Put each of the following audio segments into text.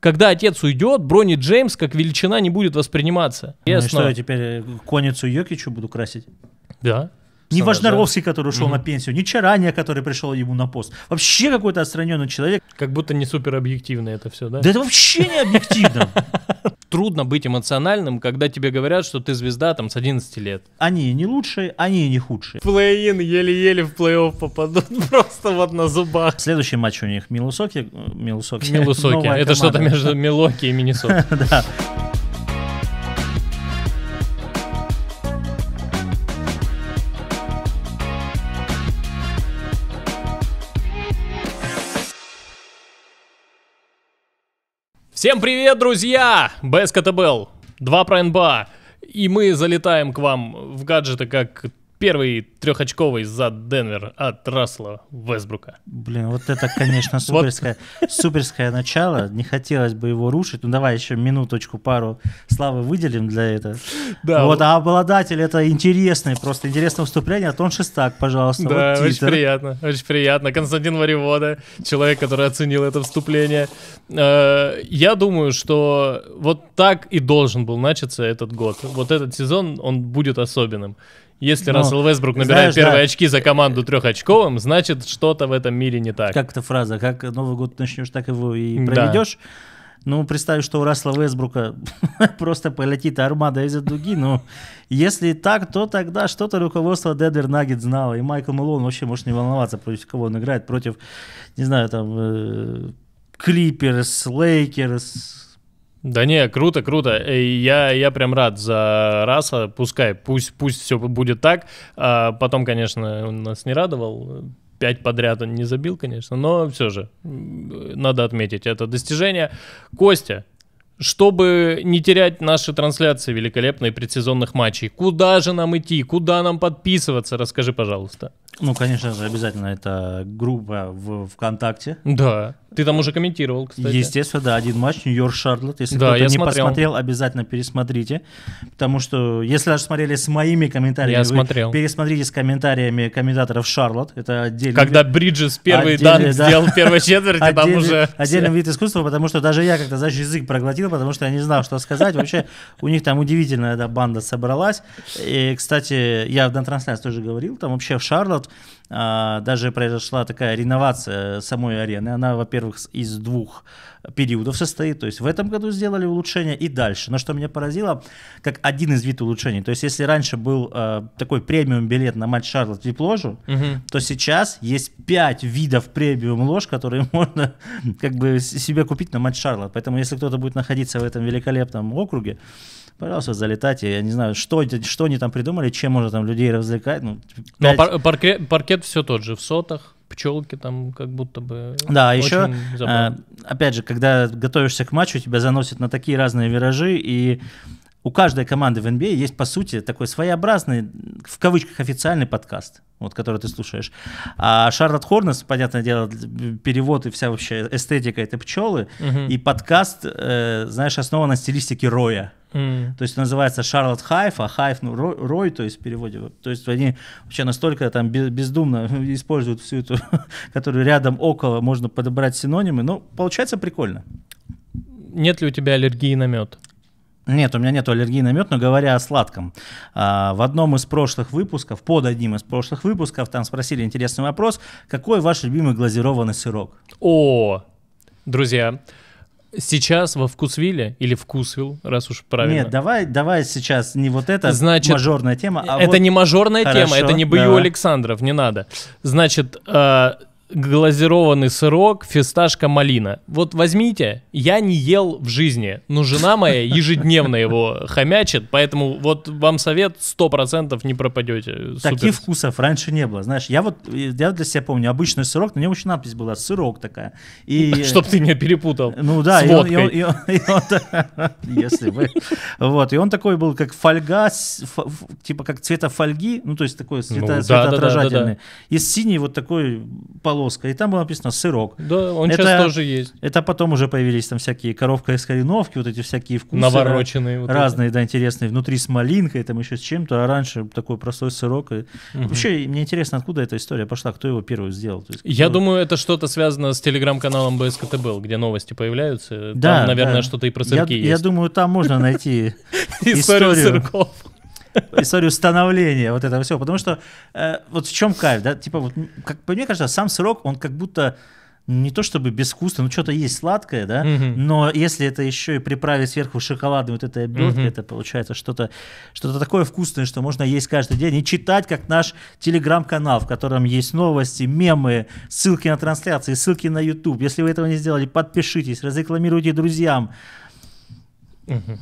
когда отец уйдет, Брони Джеймс как величина не будет восприниматься. Ну, Ясно. что я теперь э, конницу Йокичу буду красить? Да. Не Важноровский, который ушел угу. на пенсию, не Чарания, который пришел ему на пост. Вообще какой-то отстраненный человек. Как будто не супер объективно это все, да? Да это вообще не объективно. трудно быть эмоциональным, когда тебе говорят, что ты звезда там с 11 лет. Они не лучшие, они не худшие. Плей-ин еле-еле в плей-офф попадут просто вот на зубах. Следующий матч у них Милусоки. Милусоки. Милусоки. Это что-то между Милоки и Миннесотой. Да. Всем привет, друзья! БСКТБЛ, 2 про НБА. И мы залетаем к вам в гаджеты, как Первый трехочковый за Денвер от Расла Весбрука. Блин, вот это, конечно, суперское, суперское начало. Не хотелось бы его рушить. Ну давай еще минуточку, пару славы выделим для этого. Да. Вот, а обладатель это интересное просто интересное выступление. Антон Шестак, пожалуйста. Да, вот очень приятно, очень приятно. Константин Варивода, человек, который оценил это вступление. Э, я думаю, что вот так и должен был начаться этот год. Вот этот сезон, он будет особенным. Если Но, Рассел Весбрук набирает знаешь, первые да, очки за команду трехочковым, значит что-то в этом мире не так. Как эта фраза, как Новый год начнешь, так его и проведешь. Да. Ну, представь, что у Рассела Весбрука просто полетит армада из-за дуги. Но если так, то тогда что-то руководство Денвер Наггет знало. И Майкл Малон вообще может не волноваться, против кого он играет. Против, не знаю, там, э, Клиперс, Лейкерс, да не, круто, круто. Я, я прям рад за раса. Пускай, пусть, пусть все будет так. А потом, конечно, он нас не радовал. Пять подряд он не забил, конечно, но все же надо отметить это достижение. Костя, чтобы не терять наши трансляции великолепные предсезонных матчей, куда же нам идти, куда нам подписываться, расскажи, пожалуйста. Ну, конечно же, обязательно это группа в ВКонтакте. Да. Ты там уже комментировал, кстати. Естественно, да, один матч Нью-Йорк Шарлотт. Если да, кто-то не смотрел. посмотрел, обязательно пересмотрите. Потому что, если даже смотрели с моими комментариями, я смотрел. пересмотрите с комментариями комментаторов Шарлотт. Это отдельный. Когда Бриджес первый отдельный, данк да. сделал в первой четверти, там уже. Отдельный вид искусства, потому что даже я как-то, знаешь, язык проглотил, потому что я не знал, что сказать. Вообще, у них там удивительная эта банда собралась. И, кстати, я на трансляции тоже говорил, там вообще в Шарлотт наоборот, а, даже произошла такая реновация самой арены. Она, во-первых, из двух периодов состоит. То есть в этом году сделали улучшение и дальше. Но что меня поразило, как один из видов улучшений. То есть если раньше был а, такой премиум билет на матч Шарлот вип-ложу, угу. то сейчас есть пять видов премиум лож, которые можно как бы себе купить на матч Шарлот. Поэтому если кто-то будет находиться в этом великолепном округе, Пожалуйста, залетайте. Я не знаю, что, что они там придумали, чем можно там людей развлекать. Ну, 5... Ну, Но а пар- паркет, паркет все тот же, в сотах пчелки там как будто бы. Да, а еще э, забавно. опять же, когда готовишься к матчу, тебя заносят на такие разные виражи и у каждой команды в NBA а есть, по сути, такой своеобразный, в кавычках, официальный подкаст, вот, который ты слушаешь. А Шарлотт Хорнес, понятное дело, перевод и вся вообще эстетика — этой пчелы. Угу. И подкаст, э, знаешь, основан на стилистике Роя. Mm. То есть называется Шарлот Хайф, а Хайф ну, Рой, Рой, то есть в переводе. То есть они вообще настолько там бездумно используют всю эту, которую рядом около можно подобрать синонимы. Ну, получается прикольно. Нет ли у тебя аллергии на мед? Нет, у меня нет аллергии на мед, но говоря о сладком. А, в одном из прошлых выпусков, под одним из прошлых выпусков, там спросили интересный вопрос, какой ваш любимый глазированный сырок? О, друзья, Сейчас во Вкусвилле или Вкусвилл, раз уж правильно. Нет, давай, давай сейчас не вот это Значит, мажорная тема, а Это вот... не мажорная Хорошо, тема, это не бою давай. Александров, не надо. Значит, э, глазированный сырок, фисташка, малина. Вот возьмите, я не ел в жизни, но ну, жена моя ежедневно его хомячит, поэтому вот вам совет, 100% не пропадете. Таких вкусов раньше не было, знаешь, я вот, я для себя помню, обычный сырок, на нем еще надпись была, сырок такая. И... Чтоб ты не перепутал. Ну да, и он, если бы. Вот, и он такой был, как фольга, типа как цвета фольги, ну то есть такой ну цвета, ну, И синий вот такой полосатый полоска, и там было написано сырок. Да, он это, сейчас тоже есть. Это потом уже появились там всякие коровка из кореновки, вот эти всякие вкусы. Навороченные. вот разные, это. да, интересные. Внутри с малинкой, там еще с чем-то, а раньше такой простой сырок. Угу. Вообще, мне интересно, откуда эта история пошла, кто его первый сделал. есть, кто... Я думаю, это что-то связано с телеграм-каналом БСКТБ, где новости появляются. Да, там, наверное, да. что-то и про сырки я, есть. Я думаю, там можно найти историю сырков историю становления вот этого всего. Потому что э, вот в чем кайф, да? Типа вот, как мне кажется, сам срок он как будто не то чтобы безвкусно, но что-то есть сладкое, да, mm-hmm. но если это еще и приправить сверху шоколадной вот этой оберткой, mm-hmm. это получается что-то, что-то такое вкусное, что можно есть каждый день и читать, как наш телеграм-канал, в котором есть новости, мемы, ссылки на трансляции, ссылки на YouTube. Если вы этого не сделали, подпишитесь, разрекламируйте друзьям. Mm-hmm.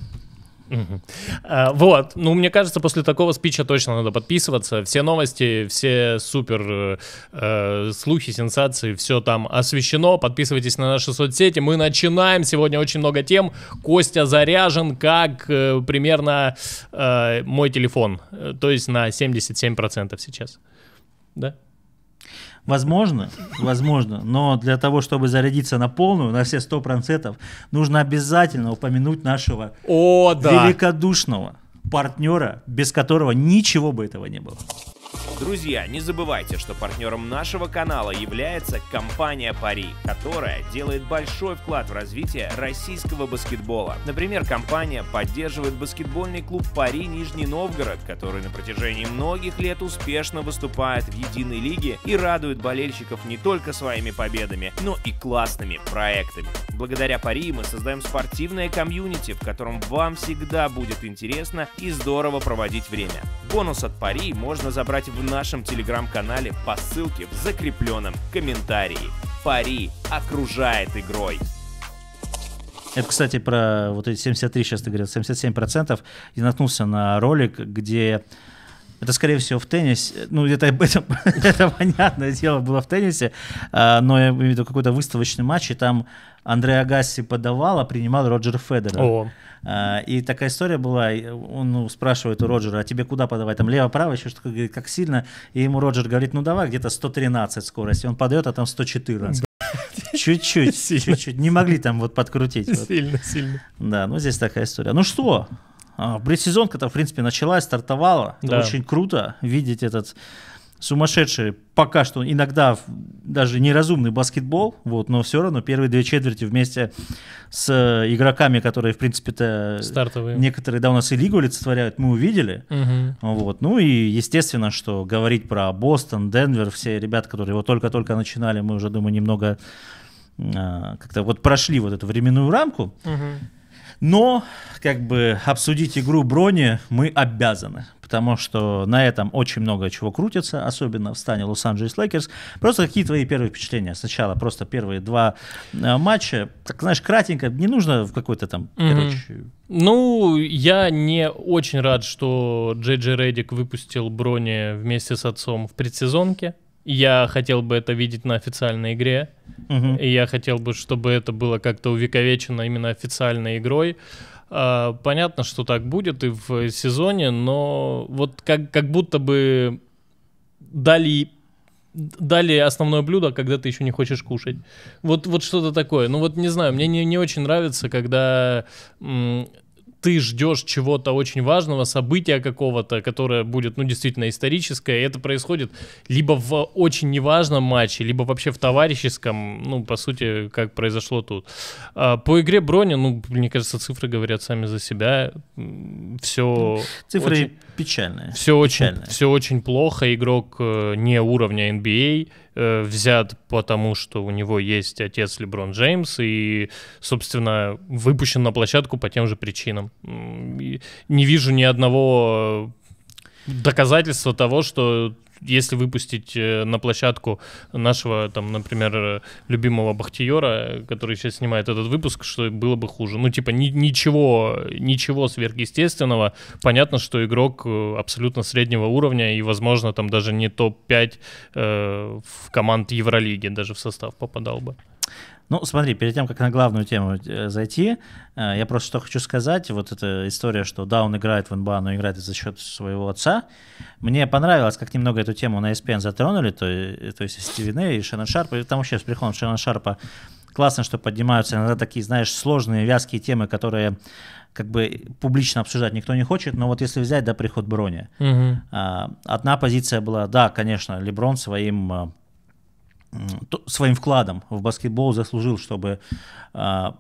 А, вот, ну мне кажется, после такого спича точно надо подписываться. Все новости, все супер э, э, слухи, сенсации, все там освещено. Подписывайтесь на наши соцсети. Мы начинаем сегодня очень много тем. Костя заряжен как э, примерно мой телефон, то есть на 77% сейчас. Да? Возможно, возможно, но для того, чтобы зарядиться на полную, на все 100%, нужно обязательно упомянуть нашего О, да. великодушного партнера, без которого ничего бы этого не было. Друзья, не забывайте, что партнером нашего канала является компания Пари, которая делает большой вклад в развитие российского баскетбола. Например, компания поддерживает баскетбольный клуб Пари Нижний Новгород, который на протяжении многих лет успешно выступает в единой лиге и радует болельщиков не только своими победами, но и классными проектами. Благодаря Пари мы создаем спортивное комьюнити, в котором вам всегда будет интересно и здорово проводить время. Бонус от Пари можно забрать разыграть в нашем телеграм-канале по ссылке в закрепленном комментарии. Пари окружает игрой. Это, кстати, про вот эти 73, сейчас ты говорил, 77%. процентов. И наткнулся на ролик, где это, скорее всего, в теннисе. Ну, это, это, это понятное дело было в теннисе, а, но я имею в виду какой-то выставочный матч, и там Андрей Агасси подавал, а принимал Роджер Федерер. О. А, и такая история была, он ну, спрашивает у Роджера, а тебе куда подавать, там лево-право, еще что-то, говорит, как сильно, и ему Роджер говорит, ну давай где-то 113 скорость, и он подает, а там 114. Чуть-чуть, чуть-чуть, не могли там вот подкрутить. Сильно, вот. сильно. Да, ну здесь такая история. Ну что, предсезонка-то, а, в принципе, началась, стартовала, да. очень круто видеть этот сумасшедший пока что иногда даже неразумный баскетбол, вот, но все равно первые две четверти вместе с э, игроками, которые, в принципе-то, Стартовые. некоторые, да, у нас и лигу олицетворяют, мы увидели. Угу. Вот, ну и, естественно, что говорить про Бостон, Денвер, все ребята, которые его только-только начинали, мы уже, думаю, немного а, как-то вот прошли вот эту временную рамку. Угу. Но, как бы, обсудить игру Брони мы обязаны. Потому что на этом очень много чего крутится, особенно в стане Лос-Анджелес Лейкерс. Просто какие твои первые впечатления? Сначала просто первые два э, матча. Так, знаешь, кратенько, не нужно в какой-то там, mm-hmm. короче... Ну, я не очень рад, что Джей Джей Редик выпустил Брони вместе с отцом в предсезонке. Я хотел бы это видеть на официальной игре. Угу. И я хотел бы, чтобы это было как-то увековечено именно официальной игрой. А, понятно, что так будет и в сезоне, но вот как, как будто бы дали дали основное блюдо, когда ты еще не хочешь кушать. Вот, вот что-то такое. Ну вот не знаю, мне не, не очень нравится, когда ты ждешь чего-то очень важного, события какого-то, которое будет, ну, действительно историческое, и это происходит либо в очень неважном матче, либо вообще в товарищеском, ну, по сути, как произошло тут. А по игре Брони, ну, мне кажется, цифры говорят сами за себя. Все... Цифры очень Печальное. Все Печальное. очень, все очень плохо. Игрок э, не уровня NBA а, э, взят, потому что у него есть отец Леброн Джеймс и, собственно, выпущен на площадку по тем же причинам. не вижу ни одного э, доказательства того, что если выпустить э, на площадку нашего, там, например, любимого Бахтиера, который сейчас снимает этот выпуск, что было бы хуже. Ну, типа, ни, ничего, ничего сверхъестественного. Понятно, что игрок э, абсолютно среднего уровня и, возможно, там даже не топ-5 э, в команд Евролиги даже в состав попадал бы. Ну, смотри, перед тем, как на главную тему э, зайти, э, я просто что хочу сказать. Вот эта история, что да, он играет в НБА, но играет за счет своего отца. Мне понравилось, как немного эту тему на ESPN затронули, то, то есть Стивен и Шеннон Шарп, и там вообще с приходом Шеннон Шарпа классно, что поднимаются иногда такие, знаешь, сложные, вязкие темы, которые как бы публично обсуждать никто не хочет, но вот если взять, да, приход Брони, угу. одна позиция была, да, конечно, Леброн своим э, своим вкладом в баскетбол заслужил, чтобы, а,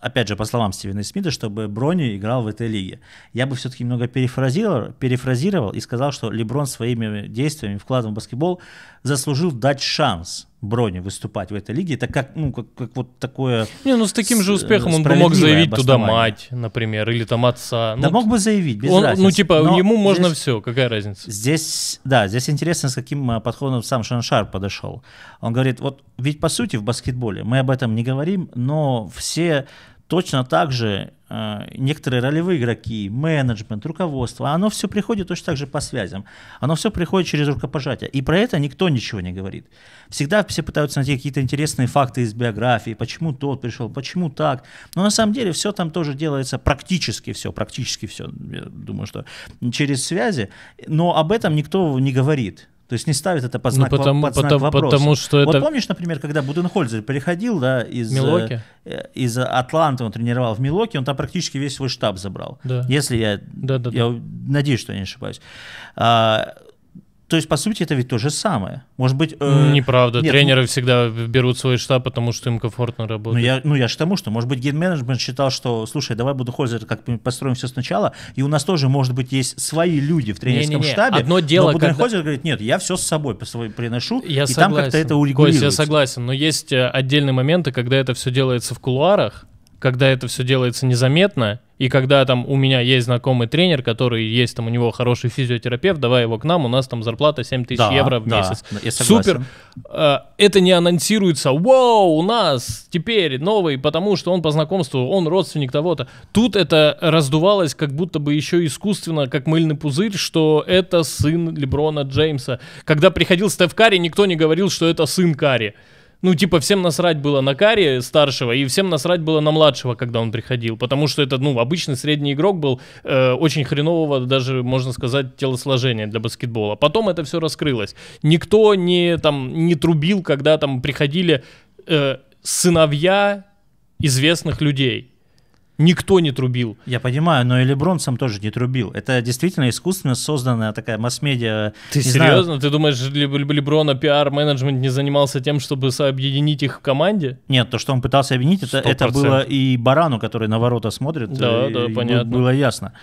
опять же, по словам Стивена Смита, чтобы Брони играл в этой лиге. Я бы все-таки немного перефразировал, перефразировал и сказал, что Леброн своими действиями, вкладом в баскетбол заслужил дать шанс Брони выступать в этой лиге. Это как, ну, как, как вот такое... Не, ну с таким же успехом он бы мог заявить туда мать, например, или там отца. Да ну, мог бы заявить, без он, разницы. Ну типа Но ему здесь, можно все, какая разница? Здесь, да, здесь интересно, с каким э, подходом сам Шаншар подошел. Он говорит, вот ведь по сути в баскетболе, мы об этом не говорим, но все Точно так же э, некоторые ролевые игроки, менеджмент, руководство, оно все приходит точно так же по связям. Оно все приходит через рукопожатие. И про это никто ничего не говорит. Всегда все пытаются найти какие-то интересные факты из биографии, почему тот пришел, почему так. Но на самом деле все там тоже делается практически все, практически все, я думаю, что через связи. Но об этом никто не говорит. То есть не ставят это под ну, знак, ну, потому, под знак потому, вопроса. Потому что вот это... помнишь, например, когда Буденхользер приходил да, из, Э, э из Атланты, он тренировал в Милоке, он там практически весь свой штаб забрал. Да. Если я, да, да, я да. надеюсь, что я не ошибаюсь. А, то есть, по сути, это ведь то же самое. Может быть... Э, Неправда. Нет, Тренеры ну, всегда берут свой штаб, потому что им комфортно ну, работать. Ну, я, ну, я же тому, что, может быть, ген-менеджмент считал, что, слушай, давай буду Буденхользер, как построим все сначала, и у нас тоже, может быть, есть свои люди в тренерском не, не, не. штабе. Одно дело, но Буденхользер когда... говорит, нет, я все с собой по своей приношу, я и согласен. там как-то это урегулируется. Кость, я согласен, но есть э, отдельные моменты, когда это все делается в кулуарах, когда это все делается незаметно, и когда там у меня есть знакомый тренер, который есть там у него хороший физиотерапевт, давай его к нам, у нас там зарплата 7 тысяч да, евро в да, месяц. Я Супер. А, это не анонсируется, вау, у нас теперь новый, потому что он по знакомству, он родственник того-то. Тут это раздувалось как будто бы еще искусственно, как мыльный пузырь, что это сын Леброна Джеймса. Когда приходил Стеф Карри, никто не говорил, что это сын Карри ну, типа, всем насрать было на Карри старшего, и всем насрать было на младшего, когда он приходил. Потому что это, ну, обычный средний игрок был э, очень хренового, даже, можно сказать, телосложения для баскетбола. Потом это все раскрылось. Никто не, там, не трубил, когда там приходили э, сыновья известных людей. Никто не трубил. Я понимаю, но и Леброн сам тоже не трубил. Это действительно искусственно созданная такая масс-медиа. Ты серьезно? Знаю. Ты думаешь, Леброна пиар-менеджмент не занимался тем, чтобы сообъединить их в команде? Нет, то, что он пытался объединить, это, это было и Барану, который на ворота смотрит. Да, э, да, понятно. Было ясно.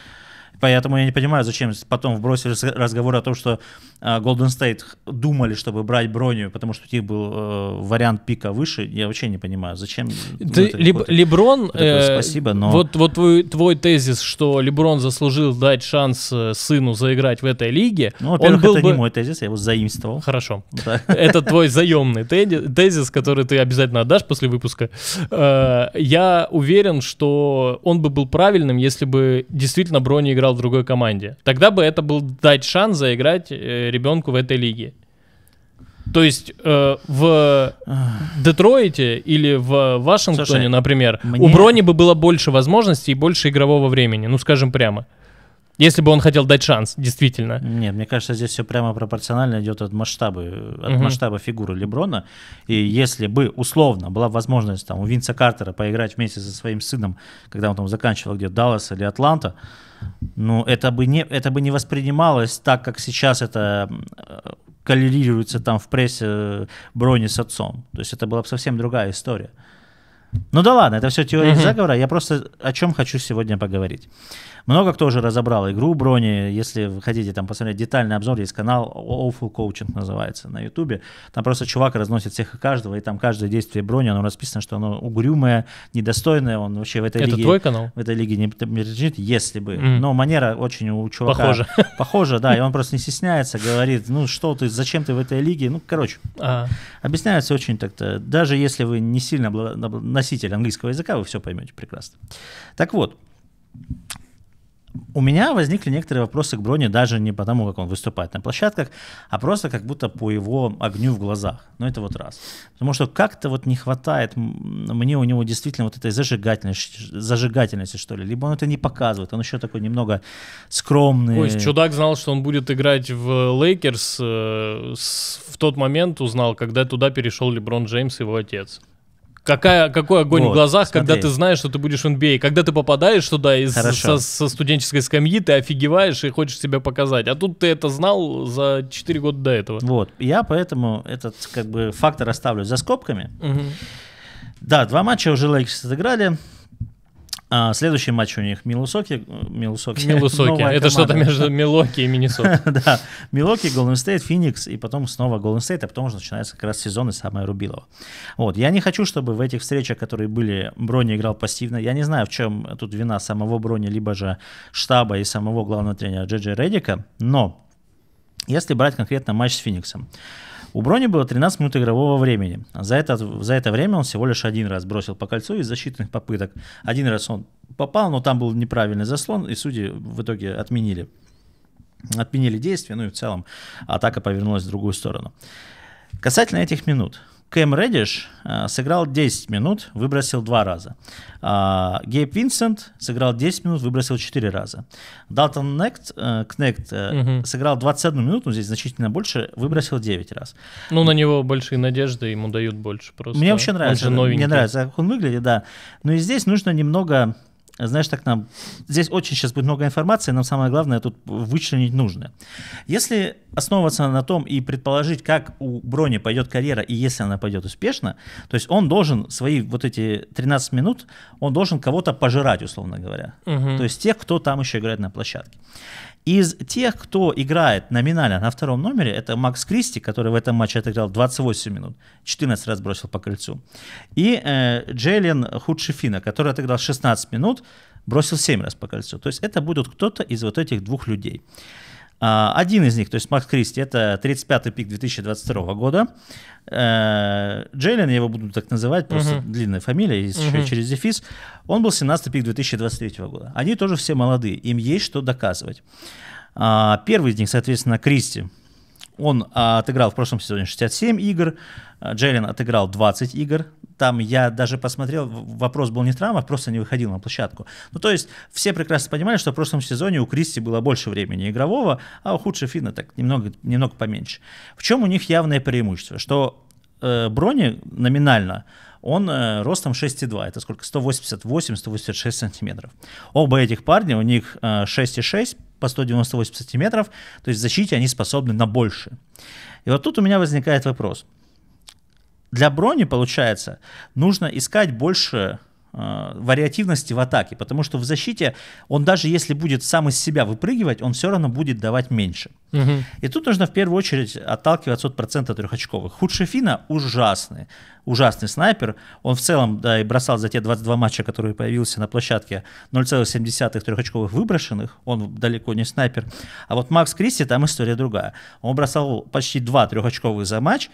Поэтому я не понимаю, зачем потом вбросили разговор о том, что а, Golden State думали, чтобы брать Броню, потому что у них был э, вариант пика выше. Я вообще не понимаю, зачем. Ты, Леб, Леброн, такое, э, спасибо, но... Вот, вот твой, твой тезис, что Леброн заслужил дать шанс э, сыну заиграть в этой лиге. Ну, во-первых, он был это бы... не мой тезис, я его заимствовал. Хорошо. Это твой заемный тезис, который ты обязательно отдашь после выпуска. Я уверен, что он бы был правильным, если бы действительно Брони играл играл в другой команде. Тогда бы это был дать шанс заиграть э, ребенку в этой лиге. То есть э, в Детройте или в Вашингтоне, Слушай, например, мне... у Брони бы было больше возможностей и больше игрового времени, ну скажем прямо. Если бы он хотел дать шанс, действительно. Нет, мне кажется, здесь все прямо пропорционально идет от масштаба, от угу. масштаба фигуры Леброна. И если бы условно была возможность там у Винса Картера поиграть вместе со своим сыном, когда он там заканчивал где-то Даллас или Атланта, ну это бы не это бы не воспринималось так, как сейчас это э, коллерируется там в прессе э, Брони с отцом. То есть это была бы совсем другая история. Ну да ладно, это все теория угу. заговора. Я просто о чем хочу сегодня поговорить. Много кто уже разобрал игру Брони. Если вы хотите там посмотреть детальный обзор, есть канал Awful Coaching называется на ютубе. Там просто чувак разносит всех и каждого, и там каждое действие Брони, оно расписано, что оно угрюмое, недостойное. Он вообще в этой Это лиге... твой канал? В этой лиге не лежит, если бы. Mm. Но манера очень у чувака... Похоже. Похоже, да. И он просто не стесняется, говорит, ну что ты, зачем ты в этой лиге? Ну, короче. А. Объясняется очень так-то. Даже если вы не сильно носитель английского языка, вы все поймете прекрасно. Так вот, у меня возникли некоторые вопросы к Броне даже не потому, как он выступает на площадках, а просто как будто по его огню в глазах. Ну, это вот раз. Потому что как-то вот не хватает мне у него действительно вот этой зажигательности, зажигательности что ли. Либо он это не показывает, он еще такой немного скромный. Ой, чудак знал, что он будет играть в Лейкерс э, в тот момент узнал, когда туда перешел Леброн Джеймс, его отец. Какая, какой огонь вот, в глазах, смотри. когда ты знаешь, что ты будешь в NBA. А. Когда ты попадаешь туда из, со, со студенческой скамьи, ты офигеваешь и хочешь себя показать. А тут ты это знал за 4 года до этого. Вот. Я поэтому этот как бы фактор оставлю за скобками. Угу. Да, два матча уже Лейкерс отыграли. А, следующий матч у них Милусоки. Э, Милусоки. Милусоки. Это что-то между Милоки и Миннесотой. да. Милоки, Голден Стейт, Феникс, и потом снова Голден Стейт, а потом уже начинается как раз сезон и самое рубилово. Вот. Я не хочу, чтобы в этих встречах, которые были, Брони играл пассивно. Я не знаю, в чем тут вина самого Брони, либо же штаба и самого главного тренера Джеджи Редика, но если брать конкретно матч с Фениксом, у Брони было 13 минут игрового времени. За это, за это время он всего лишь один раз бросил по кольцу из защитных попыток. Один раз он попал, но там был неправильный заслон, и судьи в итоге отменили. Отменили действие, ну и в целом атака повернулась в другую сторону. Касательно этих минут – Кэм Реддиш э, сыграл 10 минут, выбросил 2 раза. А, Гейб Винсент сыграл 10 минут, выбросил 4 раза. Далтон Нект, э, Кнект угу. сыграл 21 минуту, здесь значительно больше, выбросил 9 раз. Ну, на него большие надежды, ему дают больше просто. Мне вообще нравится. Мне нравится, как он выглядит, да. Но и здесь нужно немного знаешь, так нам... Здесь очень сейчас будет много информации, нам самое главное тут вычленить нужное. Если основываться на том и предположить, как у Брони пойдет карьера, и если она пойдет успешно, то есть он должен свои вот эти 13 минут, он должен кого-то пожирать, условно говоря. Угу. То есть тех, кто там еще играет на площадке. Из тех, кто играет номинально на втором номере, это Макс Кристи, который в этом матче отыграл 28 минут, 14 раз бросил по кольцу. И э, Джейлен Худшифина, который отыграл 16 минут, бросил 7 раз по кольцу. То есть это будут кто-то из вот этих двух людей. А, один из них, то есть Макс Кристи, это 35-й пик 2022 года. Э, Джейлен, я его буду так называть, просто uh-huh. длинная фамилия, есть uh-huh. еще и через дефис. Он был 17-й пик 2023 года. Они тоже все молодые, им есть что доказывать. А, первый из них, соответственно, Кристи, он а, отыграл в прошлом сезоне 67 игр, а, Джейлен отыграл 20 игр. Там я даже посмотрел, вопрос был не травма, просто не выходил на площадку. Ну, то есть все прекрасно понимали, что в прошлом сезоне у Кристи было больше времени игрового, а у Худжи Фина так немного, немного поменьше. В чем у них явное преимущество? Что э, брони номинально он э, ростом 6,2, это сколько, 188-186 сантиметров. Оба этих парня, у них э, 6,6 по 198 сантиметров, то есть в защите они способны на больше. И вот тут у меня возникает вопрос. Для брони, получается, нужно искать больше Э, вариативности в атаке, потому что в защите он даже если будет сам из себя выпрыгивать, он все равно будет давать меньше. Угу. И тут нужно в первую очередь отталкиваться от процента трехочковых. Худшефина ужасный, ужасный снайпер. Он в целом да, и бросал за те 22 матча, которые появился на площадке, 0,7 трехочковых выброшенных. Он далеко не снайпер. А вот Макс Кристи, там история другая. Он бросал почти 2 трехочковых за матч,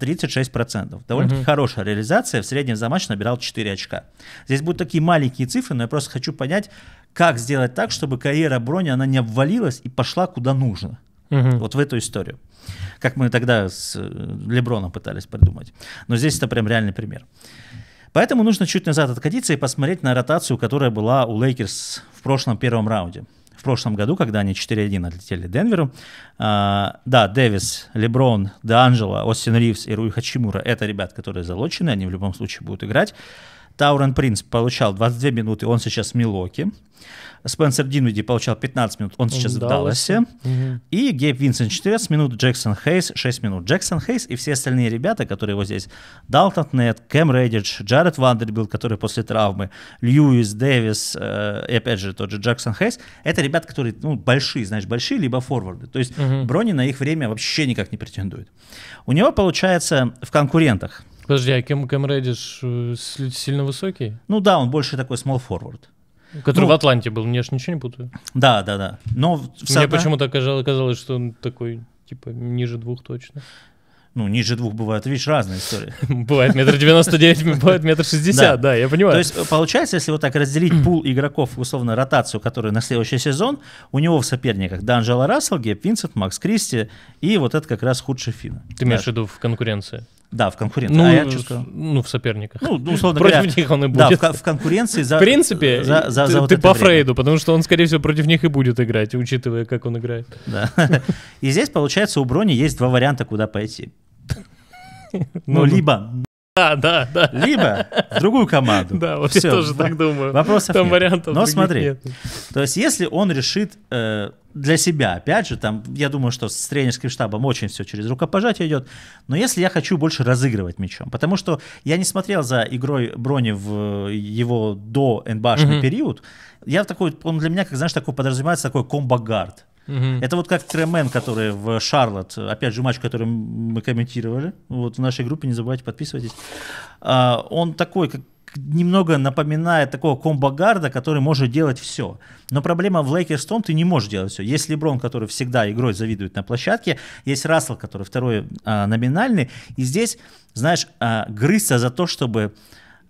36%. Довольно-таки угу. хорошая реализация. В среднем за матч набирал 4 очка. Здесь будут такие маленькие цифры, но я просто хочу понять, как сделать так, чтобы карьера Брони, она не обвалилась и пошла куда нужно. Угу. Вот в эту историю. Как мы тогда с э, Леброном пытались придумать. Но здесь это прям реальный пример. Поэтому нужно чуть назад откатиться и посмотреть на ротацию, которая была у Лейкерс в прошлом первом раунде в прошлом году, когда они 4-1 отлетели Денверу. А, да, Дэвис, Леброн, Д'Анджело, Остин Ривз и Руи Хачимура – это ребят, которые залочены, они в любом случае будут играть. Таурен Принц получал 22 минуты, он сейчас в Милоке. Спенсер Динвиди получал 15 минут, он сейчас в Далласе. И Гейб Винсент 14 минут, Джексон Хейс 6 минут. Джексон Хейс и все остальные ребята, которые его здесь, Далтон Нет, Кэм Рейдидж, Джаред Вандербилд, который после травмы, Льюис Дэвис э, и опять же тот же Джексон Хейс, это ребята, которые ну, большие, знаешь, большие, либо форварды. То есть угу. Брони на их время вообще никак не претендует. У него получается в конкурентах Подожди, а Кэм, Кэм Реддиш э, сильно высокий? Ну да, он больше такой small forward. Который ну, в Атланте был, мне ж ничего не путаю. Да, да, да. Но Мне почему-то казалось, что он такой, типа, ниже двух точно. Ну, ниже двух бывают, видишь, разные истории. Бывает метр девяносто девять, бывает метр шестьдесят, да, я понимаю. То есть, э, получается, если вот так разделить пул игроков, условно, ротацию, которые на следующий сезон, у него в соперниках Данжела Рассел, Геб Винсент, Макс Кристи и вот это как раз худший Фина. Ты имеешь в виду в конкуренции? Да, в конкуренции. Ну, а я чувствую. Ну, в соперниках. Ну, ну, условно против говоря. них он и будет. Да, в, в конкуренции за... В принципе, э, за, за, ты, за вот ты по время. Фрейду, потому что он, скорее всего, против них и будет играть, учитывая, как он играет. Да. И здесь, получается, у Брони есть два варианта, куда пойти. Ну, ну, ну, либо да, да, да. Либо в другую команду. Да, вот Все, я тоже так думаю. Вопросов Там нет. вариантов Но смотри, нет. то есть если он решит э, для себя, опять же, там, я думаю, что с тренерским штабом очень все через рукопожатие идет, но если я хочу больше разыгрывать мячом, потому что я не смотрел за игрой Брони в э, его до НБАшный угу. период, я такой, он для меня, как знаешь, такой подразумевается такой комбо-гард. Угу. Это вот как Кремен, который в Шарлот, опять же матч, который мы комментировали, вот в нашей группе, не забывайте, подписывайтесь. А, он такой, как немного напоминает такого комбогарда, который может делать все. Но проблема в Лейкерс в том, ты не можешь делать все. Есть Леброн, который всегда игрой завидует на площадке, есть Рассел, который второй а, номинальный, и здесь, знаешь, а, грызться за то, чтобы...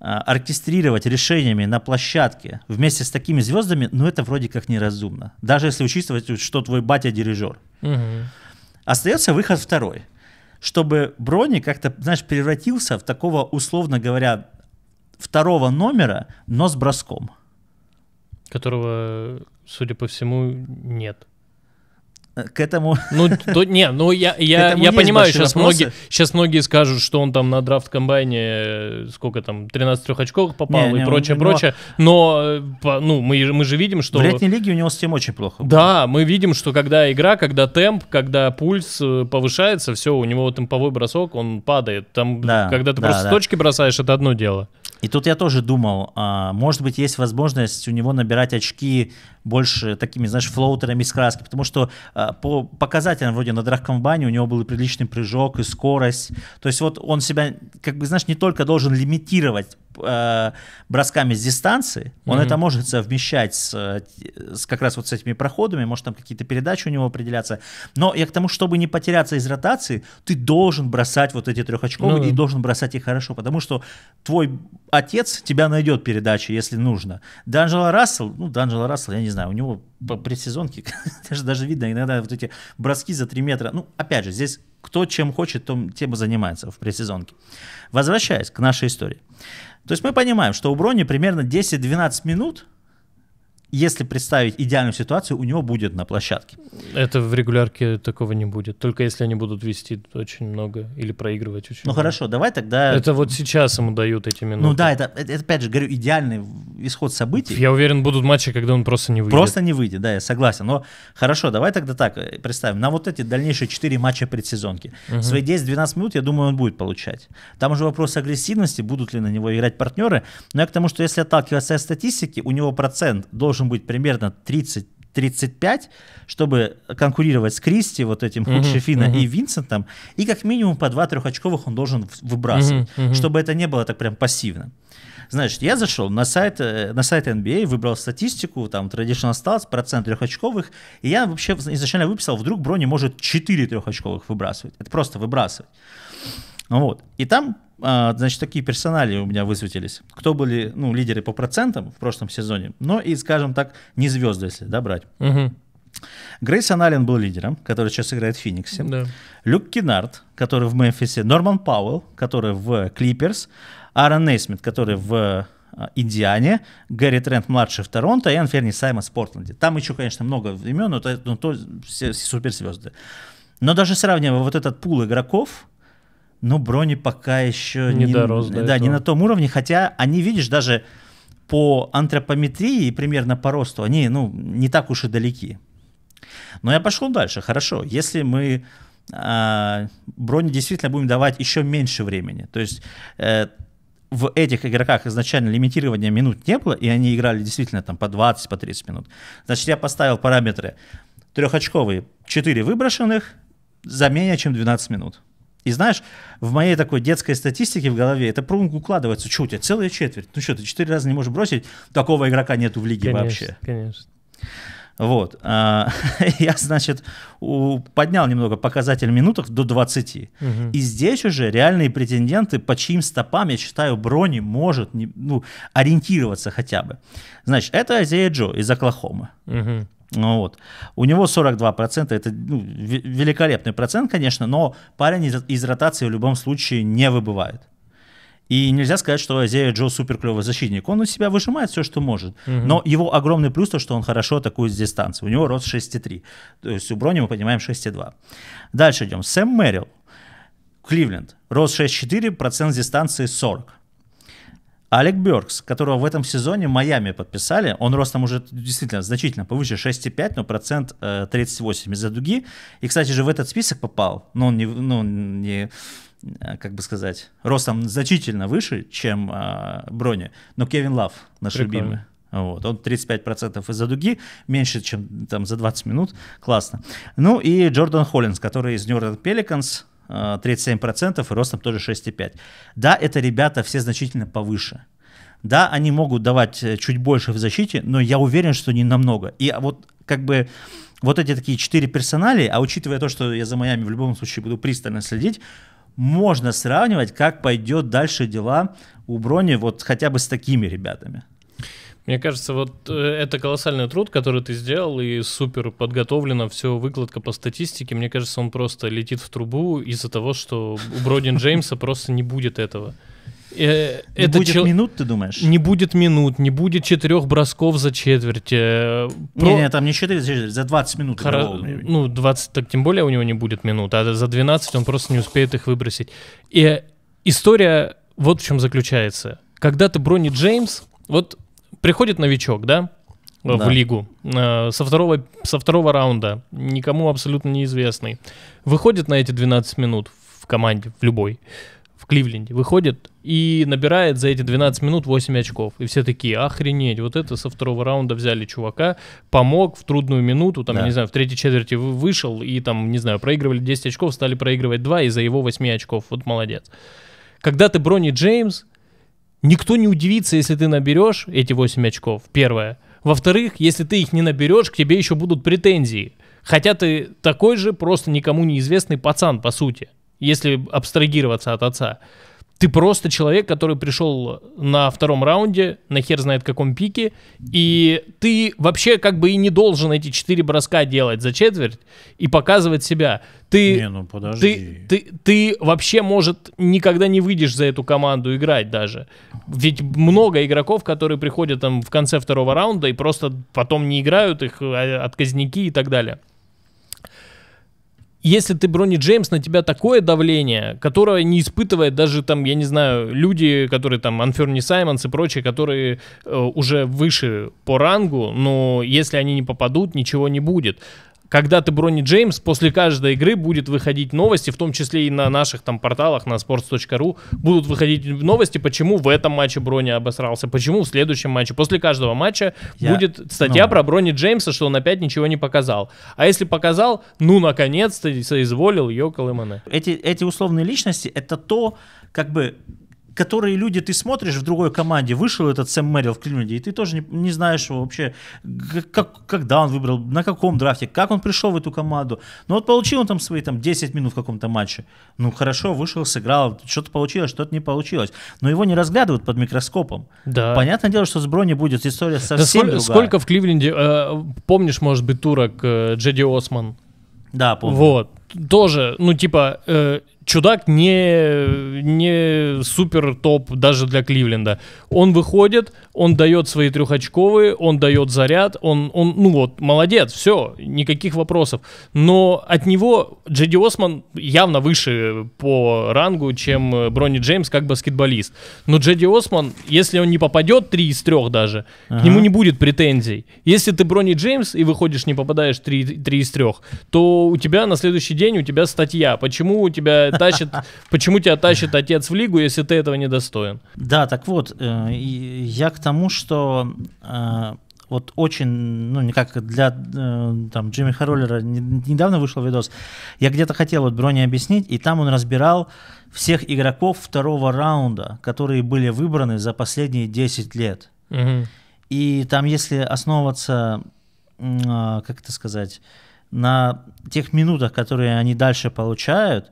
А, оркестрировать решениями на площадке вместе с такими звездами, ну это вроде как неразумно. Даже если учитывать, что твой батя дирижер. Угу. Остается выход второй. Чтобы Брони как-то, знаешь, превратился в такого, условно говоря, второго номера, но с броском. Которого, судя по всему, нет. Э, к этому... Ну, то, не, ну я, я, я понимаю, сейчас многие, сейчас многие скажут, что он там на драфт комбайне э, сколько там, 13 очков попал не, не, и прочее, него... прочее, но э, ну, мы, мы же видим, что... В летней лиге у него с тем очень плохо. Да, было. мы видим, что когда игра, когда темп, когда пульс повышается, все, у него темповой бросок, он падает. Там, да, когда ты да, просто да. точки бросаешь, это одно дело. И тут я тоже думал, а, может быть, есть возможность у него набирать очки больше такими, знаешь, флоутерами из краски, потому что э, по показателям вроде на Драхкомбане у него был и приличный прыжок, и скорость, то есть вот он себя, как бы, знаешь, не только должен лимитировать э, бросками с дистанции, он mm-hmm. это может совмещать с, с как раз вот с этими проходами, может там какие-то передачи у него определяться, но я к тому, чтобы не потеряться из ротации, ты должен бросать вот эти трехочковые ну, и должен бросать их хорошо, потому что твой отец тебя найдет передачи, если нужно. Данжела Рассел, ну, Данжела Рассел, я не не знаю, у него по предсезонке даже, даже видно иногда вот эти броски за 3 метра. Ну, опять же, здесь кто чем хочет, том, тем и занимается в предсезонке. Возвращаясь к нашей истории. То есть мы понимаем, что у Брони примерно 10-12 минут – если представить идеальную ситуацию, у него будет на площадке. Это в регулярке такого не будет. Только если они будут вести очень много или проигрывать очень ну, много. Ну хорошо, давай тогда... Это вот сейчас ему дают эти минуты. Ну да, это, это опять же, говорю, идеальный исход событий. Я уверен, будут матчи, когда он просто не выйдет. Просто не выйдет, да, я согласен. Но хорошо, давай тогда так э, представим. На вот эти дальнейшие 4 матча предсезонки. Угу. Свои 10-12 минут, я думаю, он будет получать. Там уже вопрос агрессивности, будут ли на него играть партнеры. Но я к тому, что если отталкиваться от статистики, у него процент должен должен быть примерно 30 35, чтобы конкурировать с Кристи, вот этим угу, Худшефина угу. и Винсентом, и как минимум по 2 трехочковых он должен выбрасывать, угу, угу. чтобы это не было так прям пассивно. Значит, я зашел на сайт, э, на сайт NBA, а, выбрал статистику, там, Traditional Stats, процент трехочковых, и я вообще изначально выписал, вдруг Брони может 4 трехочковых выбрасывать. Это просто выбрасывать. Ну Вот. И там а, значит, такие персонали у меня высветились. Кто были, ну, лидеры по процентам в прошлом сезоне, но и, скажем так, не звезды, если, да, брать. Угу. Грейсон Аллен был лидером, который сейчас играет в Фениксе. Да. Люк Кинард, который в Мемфисе. Норман Пауэлл, который в Клиперс. Аарон Нейсмит, который в а, Индиане, Гэри Трент младший в Торонто и Анферни Саймон в Портленде. Там еще, конечно, много имен, но ну, то, но то все суперзвезды. Но даже сравнивая вот этот пул игроков, ну, Брони пока еще не, не дорос до да, этого. не на том уровне, хотя они, видишь, даже по антропометрии и примерно по росту они, ну, не так уж и далеки. Но я пошел дальше, хорошо. Если мы э, а, Брони действительно будем давать еще меньше времени, то есть э, в этих игроках изначально лимитирования минут не было, и они играли действительно там по 20, по 30 минут. Значит, я поставил параметры трехочковые, 4 выброшенных за менее чем 12 минут. И знаешь, в моей такой детской статистике в голове это прунг укладывается. Что у тебя целая четверть? Ну что, ты четыре раза не можешь бросить? Такого игрока нету в лиге конечно, вообще. Конечно. Вот. А, я, значит, поднял немного показатель минуток до 20. Угу. И здесь уже реальные претенденты, по чьим стопам, я считаю, Брони может не, ну, ориентироваться хотя бы. Значит, это Азия Джо из Оклахомы. Угу. Ну вот. У него 42%, это ну, великолепный процент, конечно, но парень из, из ротации в любом случае не выбывает. И нельзя сказать, что Азея Джо супер клевый защитник. Он у себя выжимает все, что может. Угу. Но его огромный плюс то, что он хорошо атакует с дистанции. У него рост 6,3. То есть у Брони мы понимаем 6,2. Дальше идем. Сэм Мэрил, Кливленд. Рост 6,4, процент с дистанции 40. Алек Бёркс, которого в этом сезоне Майами подписали, он ростом уже действительно значительно повыше 6,5, но процент 38 э, из-за дуги. И, кстати же, в этот список попал, но он не, ну, не э, как бы сказать, ростом значительно выше, чем э, Брони, но Кевин Лав, наш Прикольно. любимый. Вот, он 35% из-за дуги, меньше, чем там за 20 минут. Классно. Ну и Джордан Холлинс, который из Нью-Йорк Пеликанс, 37% и ростом тоже 6,5%. Да, это ребята все значительно повыше. Да, они могут давать э, чуть больше в защите, но я уверен, что не намного. И а, вот как бы вот эти такие четыре персонали, а учитывая то, что я за Майами в любом случае буду пристально следить, можно сравнивать, как пойдет дальше дела у Брони вот хотя бы с такими ребятами. Мне кажется, вот э, это колоссальный труд, который ты сделал, и супер подготовлено все выкладка по статистике. Мне кажется, он просто летит в трубу из-за того, что у Бродин Джеймса просто не будет этого. Э, не это будет чел... минут, ты думаешь? Не будет минут, не будет четырех бросков за четверть. Э, про... Не, не, там не четыре за четверть, за 20 минут. Хор... Ну, 20, так тем более у него не будет минут, а за 12 он просто не успеет их выбросить. И история вот в чем заключается. Когда ты Брони Джеймс, вот приходит новичок, да, в да. лигу э, со второго, со второго раунда, никому абсолютно неизвестный, выходит на эти 12 минут в команде, в любой, в Кливленде, выходит и набирает за эти 12 минут 8 очков. И все такие, охренеть, вот это со второго раунда взяли чувака, помог в трудную минуту, там, да. не знаю, в третьей четверти вышел и там, не знаю, проигрывали 10 очков, стали проигрывать 2 из-за его 8 очков. Вот молодец. Когда ты Брони Джеймс, Никто не удивится, если ты наберешь эти 8 очков, первое. Во-вторых, если ты их не наберешь, к тебе еще будут претензии. Хотя ты такой же, просто никому неизвестный пацан, по сути, если абстрагироваться от отца ты просто человек, который пришел на втором раунде, на хер знает каком пике, и ты вообще как бы и не должен эти четыре броска делать за четверть и показывать себя. Ты, не, ну подожди. Ты, ты, ты вообще, может, никогда не выйдешь за эту команду играть даже. Ведь много игроков, которые приходят там в конце второго раунда и просто потом не играют, их а, отказники и так далее если ты Брони Джеймс, на тебя такое давление, которое не испытывает даже там, я не знаю, люди, которые там Анферни Саймонс и прочие, которые э, уже выше по рангу, но если они не попадут, ничего не будет когда ты Брони Джеймс после каждой игры будет выходить новости, в том числе и на наших там порталах, на sports.ru, будут выходить новости, почему в этом матче Брони обосрался, почему в следующем матче. После каждого матча Я... будет статья ну... про Брони Джеймса, что он опять ничего не показал. А если показал, ну, наконец-то соизволил Йокол и Эти, эти условные личности — это то, как бы которые люди, ты смотришь в другой команде, вышел этот Сэм Мэрил в Кливленде, и ты тоже не, не знаешь вообще, как, когда он выбрал, на каком драфте, как он пришел в эту команду. Ну вот получил он там свои там 10 минут в каком-то матче. Ну хорошо, вышел, сыграл, что-то получилось, что-то не получилось. Но его не разглядывают под микроскопом. Да. Понятное дело, что с Брони будет история совсем да сколько, другая. Сколько в Кливленде, э, помнишь, может быть, турок э, Джеди Осман? Да, помню. Вот. Тоже, ну, типа, э, чудак не, не супер топ даже для Кливленда. Он выходит, он дает свои трехочковые, он дает заряд, он, он ну вот, молодец, все, никаких вопросов. Но от него Джеди Осман явно выше по рангу, чем э, Бронни Джеймс как баскетболист. Но Джеди Осман, если он не попадет три из трех даже, ага. к нему не будет претензий. Если ты Бронни Джеймс и выходишь, не попадаешь три 3 из трех, то у тебя на следующий день у тебя статья. Почему у тебя тащит, почему тебя тащит отец в лигу, если ты этого не достоин? Да, так вот, э, я к тому, что э, вот очень, ну, не как для э, там Джимми Харроллера не, недавно вышел видос, я где-то хотел вот Брони объяснить, и там он разбирал всех игроков второго раунда, которые были выбраны за последние 10 лет. Угу. И там, если основываться, э, как это сказать, на тех минутах, которые они дальше получают,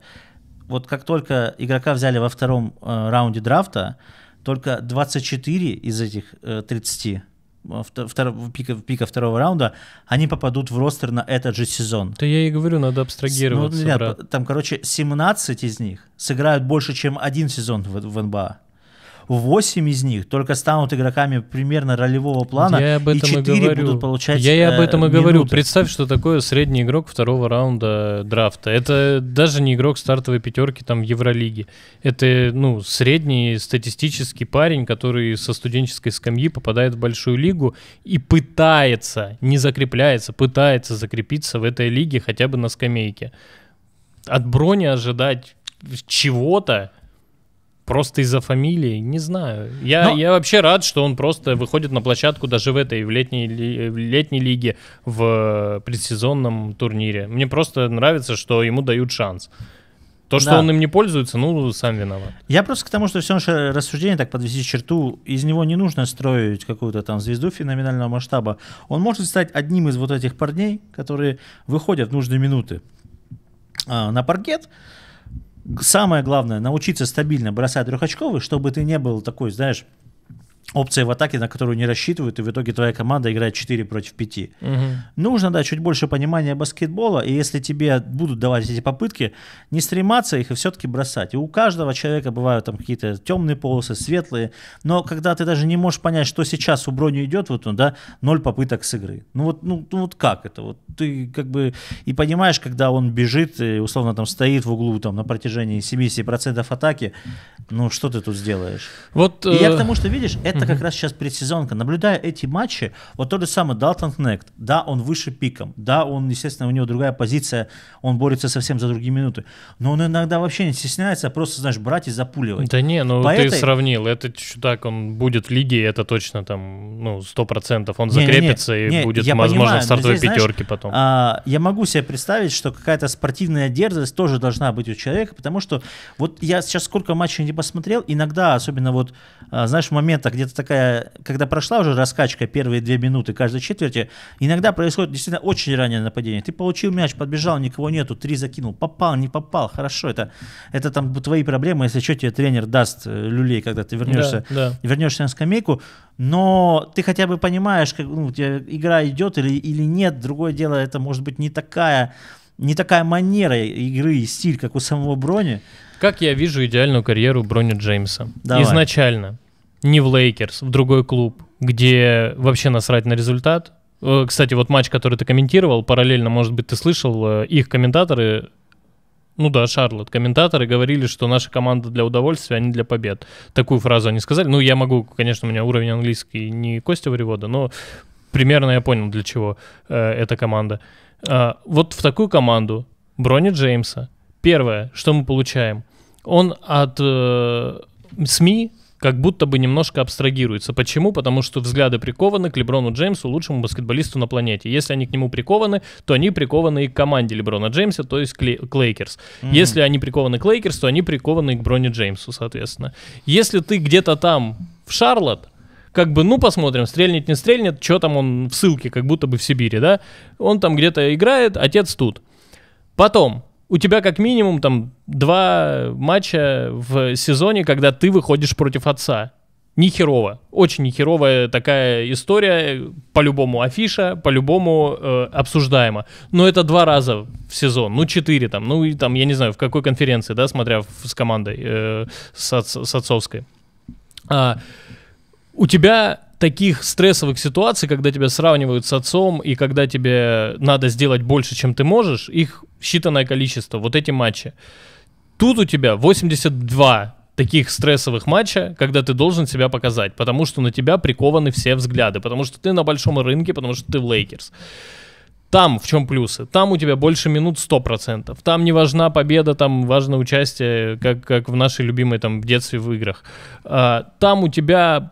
вот как только игрока взяли во втором э, раунде драфта, только 24 из этих э, 30 э, второго, пика, пика второго раунда, они попадут в ростер на этот же сезон. Да я и говорю, надо абстрагироваться. Ну, нет, брат. Там, короче, 17 из них сыграют больше, чем один сезон в, в НБА. 8 из них только станут игроками примерно ролевого плана, я об этом и 4 и будут получать Я, я об э, этом э, и говорю. Представь, что такое средний игрок второго раунда драфта. Это даже не игрок стартовой пятерки там Евролиги. Это, ну, средний статистический парень, который со студенческой скамьи попадает в большую лигу и пытается, не закрепляется, пытается закрепиться в этой лиге хотя бы на скамейке. От брони ожидать чего-то, Просто из-за фамилии? Не знаю. Я, Но... я вообще рад, что он просто выходит на площадку даже в этой, в летней, в летней лиге, в предсезонном турнире. Мне просто нравится, что ему дают шанс. То, что да. он им не пользуется, ну, сам виноват. Я просто к тому, что все наше рассуждение, так подвести черту, из него не нужно строить какую-то там звезду феноменального масштаба. Он может стать одним из вот этих парней, которые выходят в нужные минуты а, на паркет, самое главное, научиться стабильно бросать трехочковый, чтобы ты не был такой, знаешь, опция в атаке, на которую не рассчитывают, и в итоге твоя команда играет 4 против 5. Угу. Нужно, да, чуть больше понимания баскетбола, и если тебе будут давать эти попытки, не стрематься их и все-таки бросать. И у каждого человека бывают там какие-то темные полосы, светлые, но когда ты даже не можешь понять, что сейчас у Брони идет, вот он, ну да, ноль попыток с игры. Ну вот, ну, ну вот как это? Вот ты как бы и понимаешь, когда он бежит, и, условно там стоит в углу там на протяжении 70% атаки, ну что ты тут сделаешь? Вот, и я э, к тому, что видишь, это это как раз сейчас предсезонка. Наблюдая эти матчи, вот тот же самый Далтон Кнект, да, он выше пиком, да, он, естественно, у него другая позиция, он борется совсем за другие минуты, но он иногда вообще не стесняется, а просто, знаешь, брать и запуливать. Да не, ну По ты этой... сравнил, этот чудак, он будет в лиге, это точно там, ну, 100%, он не, закрепится не, не, не, и будет, я возможно, понимаю, в стартовой здесь, пятерке знаешь, потом. А, я могу себе представить, что какая-то спортивная дерзость тоже должна быть у человека, потому что вот я сейчас сколько матчей не посмотрел, иногда, особенно вот, а, знаешь, в моментах, где это такая, когда прошла уже раскачка первые две минуты каждой четверти, иногда происходит действительно очень раннее нападение. Ты получил мяч, подбежал, никого нету, три закинул, попал, не попал, хорошо, это, это там твои проблемы, если что, тебе тренер даст э, люлей, когда ты вернешься, да, да. вернешься на скамейку, но ты хотя бы понимаешь, как, ну, у тебя игра идет или, или нет, другое дело, это может быть не такая не такая манера игры и стиль, как у самого Брони. Как я вижу идеальную карьеру Брони Джеймса? Давай. Изначально не в Лейкерс, в другой клуб, где вообще насрать на результат. Э, кстати, вот матч, который ты комментировал, параллельно, может быть, ты слышал, э, их комментаторы ну да, Шарлот, комментаторы говорили, что наша команда для удовольствия, а не для побед. Такую фразу они сказали. Ну, я могу, конечно, у меня уровень английский не Костя Варивода, но примерно я понял, для чего э, эта команда. Э, вот в такую команду Брони Джеймса, первое, что мы получаем, он от э, СМИ как будто бы немножко абстрагируется. Почему? Потому что взгляды прикованы к Леброну Джеймсу, лучшему баскетболисту на планете. Если они к нему прикованы, то они прикованы и к команде Леброна Джеймса, то есть к Лейкерс. Mm-hmm. Если они прикованы к Лейкерс, то они прикованы и к Броне Джеймсу, соответственно. Если ты где-то там в Шарлотт, как бы, ну, посмотрим, стрельнет, не стрельнет, что там он в ссылке, как будто бы в Сибири, да? Он там где-то играет, отец тут. Потом, у тебя как минимум там два матча в сезоне, когда ты выходишь против отца. Нехерово. Очень нехеровая такая история. По-любому афиша, по-любому э, обсуждаема. Но это два раза в сезон. Ну, четыре там. Ну, и там, я не знаю, в какой конференции, да, смотря в, с командой, э, с, с отцовской. А, у тебя таких стрессовых ситуаций, когда тебя сравнивают с отцом и когда тебе надо сделать больше, чем ты можешь, их считанное количество, вот эти матчи. Тут у тебя 82 таких стрессовых матча, когда ты должен себя показать, потому что на тебя прикованы все взгляды, потому что ты на большом рынке, потому что ты в Лейкерс. Там в чем плюсы? Там у тебя больше минут 100%. Там не важна победа, там важно участие, как, как в нашей любимой там в детстве в играх. А, там у тебя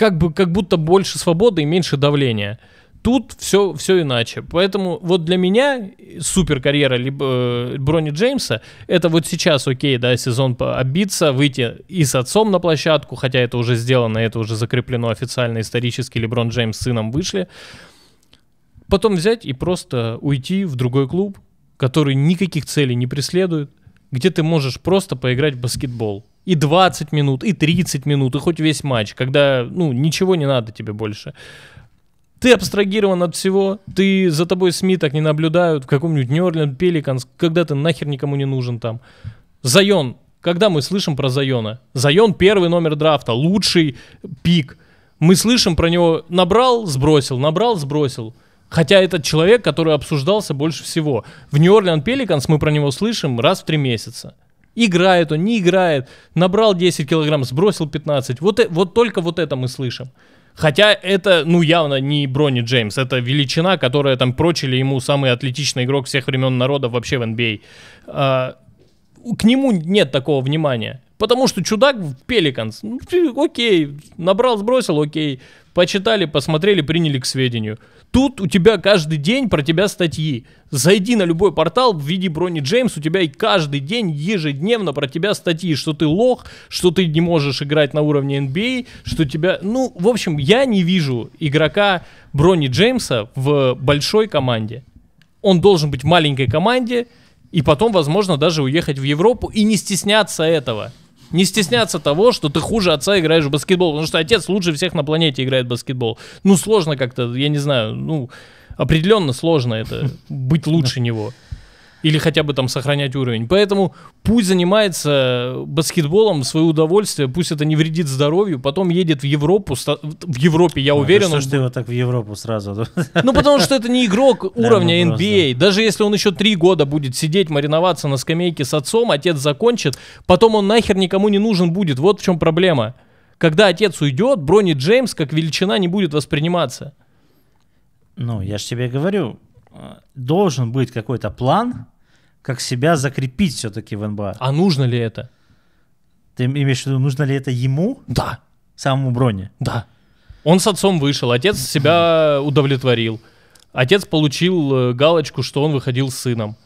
как, бы, как будто больше свободы и меньше давления. Тут все, все иначе. Поэтому вот для меня супер карьера либо, э, Брони Джеймса это вот сейчас, окей, да, сезон обиться, выйти и с отцом на площадку, хотя это уже сделано, это уже закреплено официально исторически, Леброн Джеймс с сыном вышли. Потом взять и просто уйти в другой клуб, который никаких целей не преследует, где ты можешь просто поиграть в баскетбол и 20 минут, и 30 минут, и хоть весь матч, когда, ну, ничего не надо тебе больше. Ты абстрагирован от всего, ты за тобой СМИ так не наблюдают, в каком-нибудь Нью-Орленд Пеликанс, когда ты нахер никому не нужен там. Зайон, когда мы слышим про Зайона? Зайон первый номер драфта, лучший пик. Мы слышим про него, набрал, сбросил, набрал, сбросил. Хотя этот человек, который обсуждался больше всего. В Нью-Орлеан Пеликанс мы про него слышим раз в три месяца. Играет он, не играет. Набрал 10 килограмм, сбросил 15. Вот, э, вот только вот это мы слышим. Хотя это, ну, явно не Брони Джеймс, это величина, которая там прочили ему самый атлетичный игрок всех времен народа вообще в NBA. А. а, к нему нет такого внимания. Потому что чудак в Пеликанс. Ну, окей, набрал, сбросил, окей почитали, посмотрели, приняли к сведению. Тут у тебя каждый день про тебя статьи. Зайди на любой портал в виде Брони Джеймс, у тебя и каждый день ежедневно про тебя статьи, что ты лох, что ты не можешь играть на уровне NBA, а, что тебя... Ну, в общем, я не вижу игрока Брони Джеймса в большой команде. Он должен быть в маленькой команде и потом, возможно, даже уехать в Европу и не стесняться этого. Не стесняться того, что ты хуже отца играешь в баскетбол, потому что отец лучше всех на планете играет в баскетбол. Ну, сложно как-то, я не знаю, ну, определенно сложно это быть лучше него. Или хотя бы там сохранять уровень. Поэтому пусть занимается баскетболом свое удовольствие, пусть это не вредит здоровью, потом едет в Европу, в Европе, я а, уверен. Ну, что он... ты его так в Европу сразу? Ну, потому что это не игрок уровня да, ну NBA. Просто. А. Даже если он еще три года будет сидеть, мариноваться на скамейке с отцом, отец закончит, потом он нахер никому не нужен будет. Вот в чем проблема. Когда отец уйдет, Брони Джеймс как величина не будет восприниматься. Ну, я же тебе говорю, э, должен быть какой-то план, как себя закрепить все-таки в НБА. А нужно ли это? Ты имеешь в виду, нужно ли это ему? Да. Самому Броне? Да. Он с отцом вышел, отец себя удовлетворил. Отец получил э, галочку, что он выходил с сыном.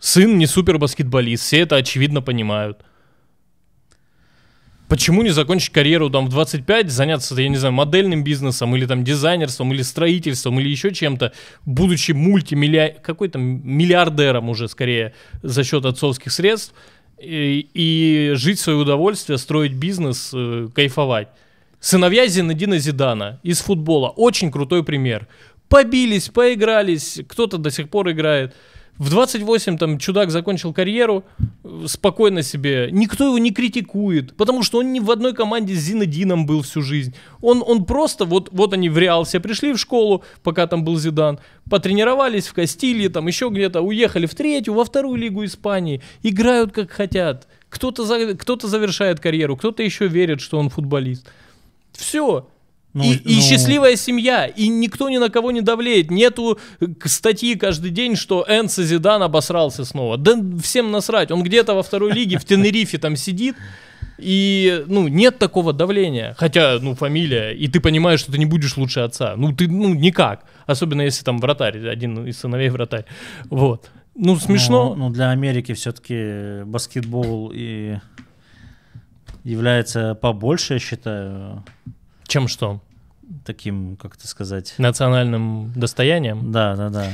Сын не супер баскетболист, все это очевидно понимают. Почему не закончить карьеру там в 25, заняться, я не знаю, модельным бизнесом или там дизайнерством или строительством или еще чем-то, будучи мультимиллиардером, какой то миллиардером уже скорее за счет отцовских средств, и, и жить в свое удовольствие, строить бизнес, э, кайфовать. Сыновья Зинедина Зидана из футбола. Очень крутой пример. Побились, поигрались, кто-то до сих пор играет. В 28 там чудак закончил карьеру э, спокойно себе. Никто его не критикует, потому что он не в одной команде с Зинедином был всю жизнь. Он, он просто, вот, вот они в Реал все пришли в школу, пока там был Зидан, потренировались в Кастилье, там еще где-то, уехали в третью, во вторую лигу Испании, играют как хотят. Кто-то за, кто завершает карьеру, кто-то еще верит, что он футболист. Все. Ну, и, ну... и счастливая семья, и никто ни на кого не давлеет. Нету э, статьи каждый день, что Энце Зидан обосрался снова. Да всем насрать. Он где-то во второй лиге в Тенерифе там сидит. И, ну, нет такого давления. Хотя, ну, фамилия, и ты понимаешь, что ты не будешь лучше отца. Ну, ты, ну, никак. Особенно если там вратарь, один из сыновей вратарь. Вот. Ну, смешно. Ну, ну для Америки все-таки баскетбол и является побольше, я считаю, чем что? Таким, как это сказать... Национальным достоянием? Да, да, да.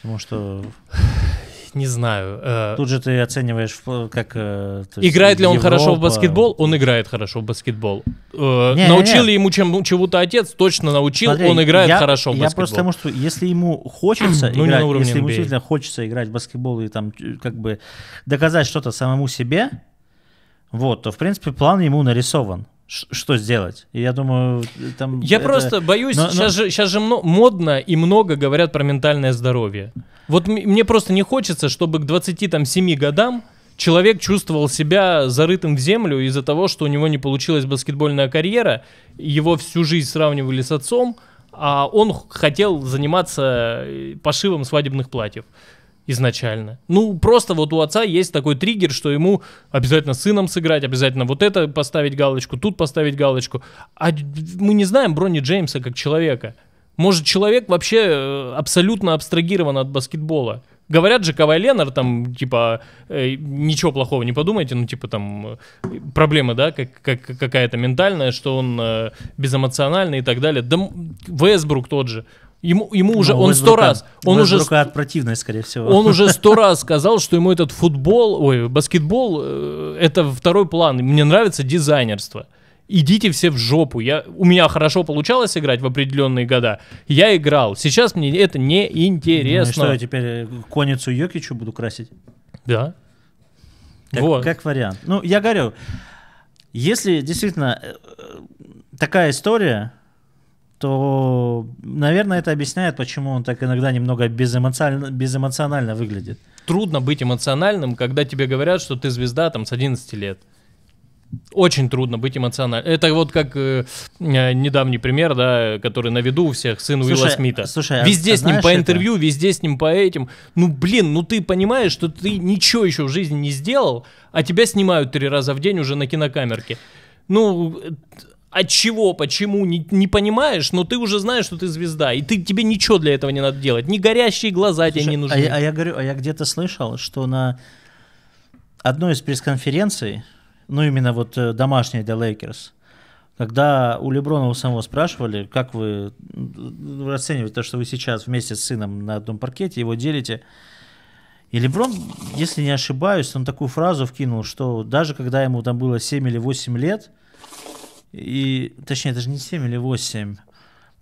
Потому что... Не знаю. Э, тут же ты оцениваешь, как... Э, играет ли он Европа... хорошо в баскетбол? Он играет хорошо в баскетбол. Э, не, Научил не, не. ли ему чем, чего то отец? Точно научил. Смотри, он играет я, хорошо в баскетбол. Я просто потому, что если ему хочется играть, ну, не на если ему а. действительно хочется играть в баскетбол и там как бы доказать что-то самому себе, вот, то в принципе план ему нарисован что сделать? Я думаю, там... Я это... просто боюсь, но, сейчас, но... Же, сейчас же модно и много говорят про ментальное здоровье. Вот мне просто не хочется, чтобы к 27 годам человек чувствовал себя зарытым в землю из-за того, что у него не получилась баскетбольная карьера, его всю жизнь сравнивали с отцом, а он хотел заниматься э, пошивом свадебных платьев изначально. Ну, просто вот у отца есть такой триггер, что ему обязательно сыном сыграть, обязательно вот это поставить галочку, тут поставить галочку. А мы не знаем Брони Джеймса как человека. Может, человек вообще э, абсолютно абстрагирован от баскетбола. Говорят же, Кавай Ленар, там, типа, э, ничего плохого не подумайте, ну, типа, там, э, проблемы, да, как, как, какая-то ментальная, что он э, безэмоциональный и так далее. Да, Весбрук тот же. Ему, ему ну, уже, он сто раз, он уже, от противной, скорее всего. он уже сто раз сказал, что ему этот футбол, ой, баскетбол, э, это второй план. Мне нравится дизайнерство идите все в жопу. Я, у меня хорошо получалось играть в определенные года. Я играл. Сейчас мне это не ну интересно. Ну, что я теперь э, конницу Йокичу буду красить? Да. Как, вот. как вариант. Ну, я говорю, если действительно э, такая история, то, наверное, это объясняет, почему он так иногда немного безэмоционально, безэмоционально выглядит. Трудно быть эмоциональным, когда тебе говорят, что ты звезда там с 11 лет. Очень трудно быть эмоциональным. Это вот как э, э, недавний пример, да, который на виду у всех, сын слушай, Уилла Смита. Слушай, а везде а, с ним по интервью, это? везде с ним по этим. Ну, блин, ну ты понимаешь, что ты ничего еще в жизни не сделал, а тебя снимают три раза в день уже на кинокамерке. Ну, э, от чего, почему, не, не понимаешь, но ты уже знаешь, что ты звезда, и ты, тебе ничего для этого не надо делать. Ни горящие глаза Слушай, тебе не а нужны. А я, а я говорю, а я где-то слышал, что на одной из пресс-конференций, ну именно вот э, домашней для Лейкерс, когда у у самого спрашивали, как вы оцениваете э, то, что вы сейчас вместе с сыном на одном паркете его делите, и Леброн, если не ошибаюсь, он такую фразу вкинул, что даже когда ему там было 7 или 8 лет, и, точнее, даже не 7 или 8,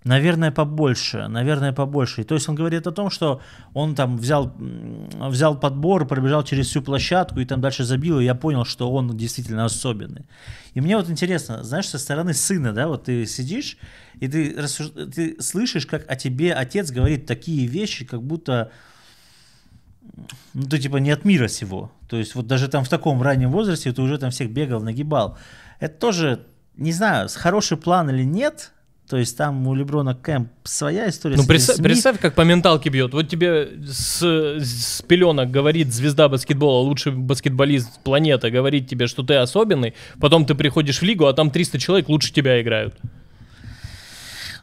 Наверное, побольше, наверное, побольше. И то есть он говорит о том, что он там взял, взял подбор, пробежал через всю площадку и там дальше забил, и я понял, что он действительно особенный. И мне вот интересно, знаешь, со стороны сына, да, вот ты сидишь, и ты, рассуж... ты слышишь, как о тебе отец говорит такие вещи, как будто, ну, ты типа не от мира сего. То есть вот даже там в таком раннем возрасте ты уже там всех бегал, нагибал. Это тоже не знаю, хороший план или нет, то есть там у Леброна Кэмп своя история. Ну, представь, СМИ. представь, как по менталке бьет. Вот тебе с, с пеленок говорит звезда баскетбола, лучший баскетболист планеты, говорит тебе, что ты особенный. Потом ты приходишь в лигу, а там 300 человек лучше тебя играют.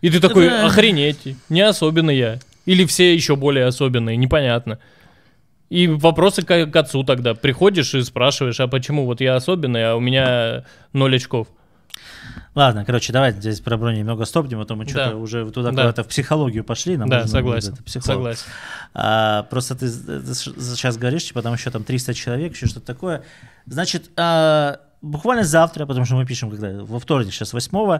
И ты такой, да. охренеть, не особенный я. Или все еще более особенные, непонятно. И вопросы к, к отцу тогда. Приходишь и спрашиваешь, а почему вот я особенный, а у меня ноль очков. Ладно, короче, давайте здесь про броню немного стопнем, а то мы да. что-то уже туда да. куда-то в психологию пошли. Нам да, согласен, согласен. А, просто ты, ты сейчас говоришь, типа там еще там 300 человек, еще что-то такое. Значит, а, буквально завтра, потому что мы пишем когда во вторник, сейчас 8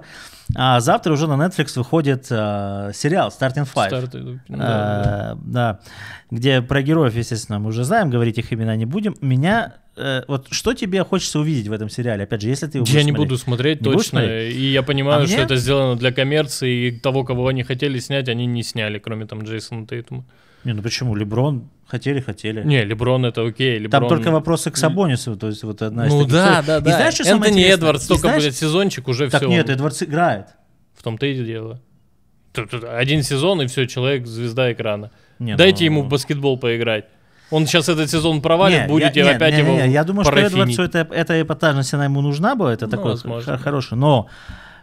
а завтра уже на Netflix выходит а, сериал Starting Five. Start, да, а, да. да, где про героев, естественно, мы уже знаем, говорить их имена не будем. Меня э, вот что тебе хочется увидеть в этом сериале? Опять же, если ты его Я не смотреть, буду смотреть не точно, смотреть? и я понимаю, а что мне... это сделано для коммерции, и того, кого они хотели снять, они не сняли, кроме там Джейсона Тейтума. Не, ну почему? Леброн хотели, хотели. Не, Леброн это окей. Леброн... Там только вопросы к Сабонису, то есть вот одна из Ну да, да, да. И знаешь, что Энтони самое интересное? Эдвардс, только знаешь... будет сезончик, уже так все. нет, Эдвардс играет. В том-то и дело. один сезон, и все, человек звезда экрана. Не, Дайте ну... ему в ну. баскетбол поиграть. Он сейчас этот сезон провалит, не, будете я, опять не, не, его. Не, я думаю, парафинить. что Эдвардсу это, эта эпатажность, она ему нужна была, это ну, такой возможно. хороший. Но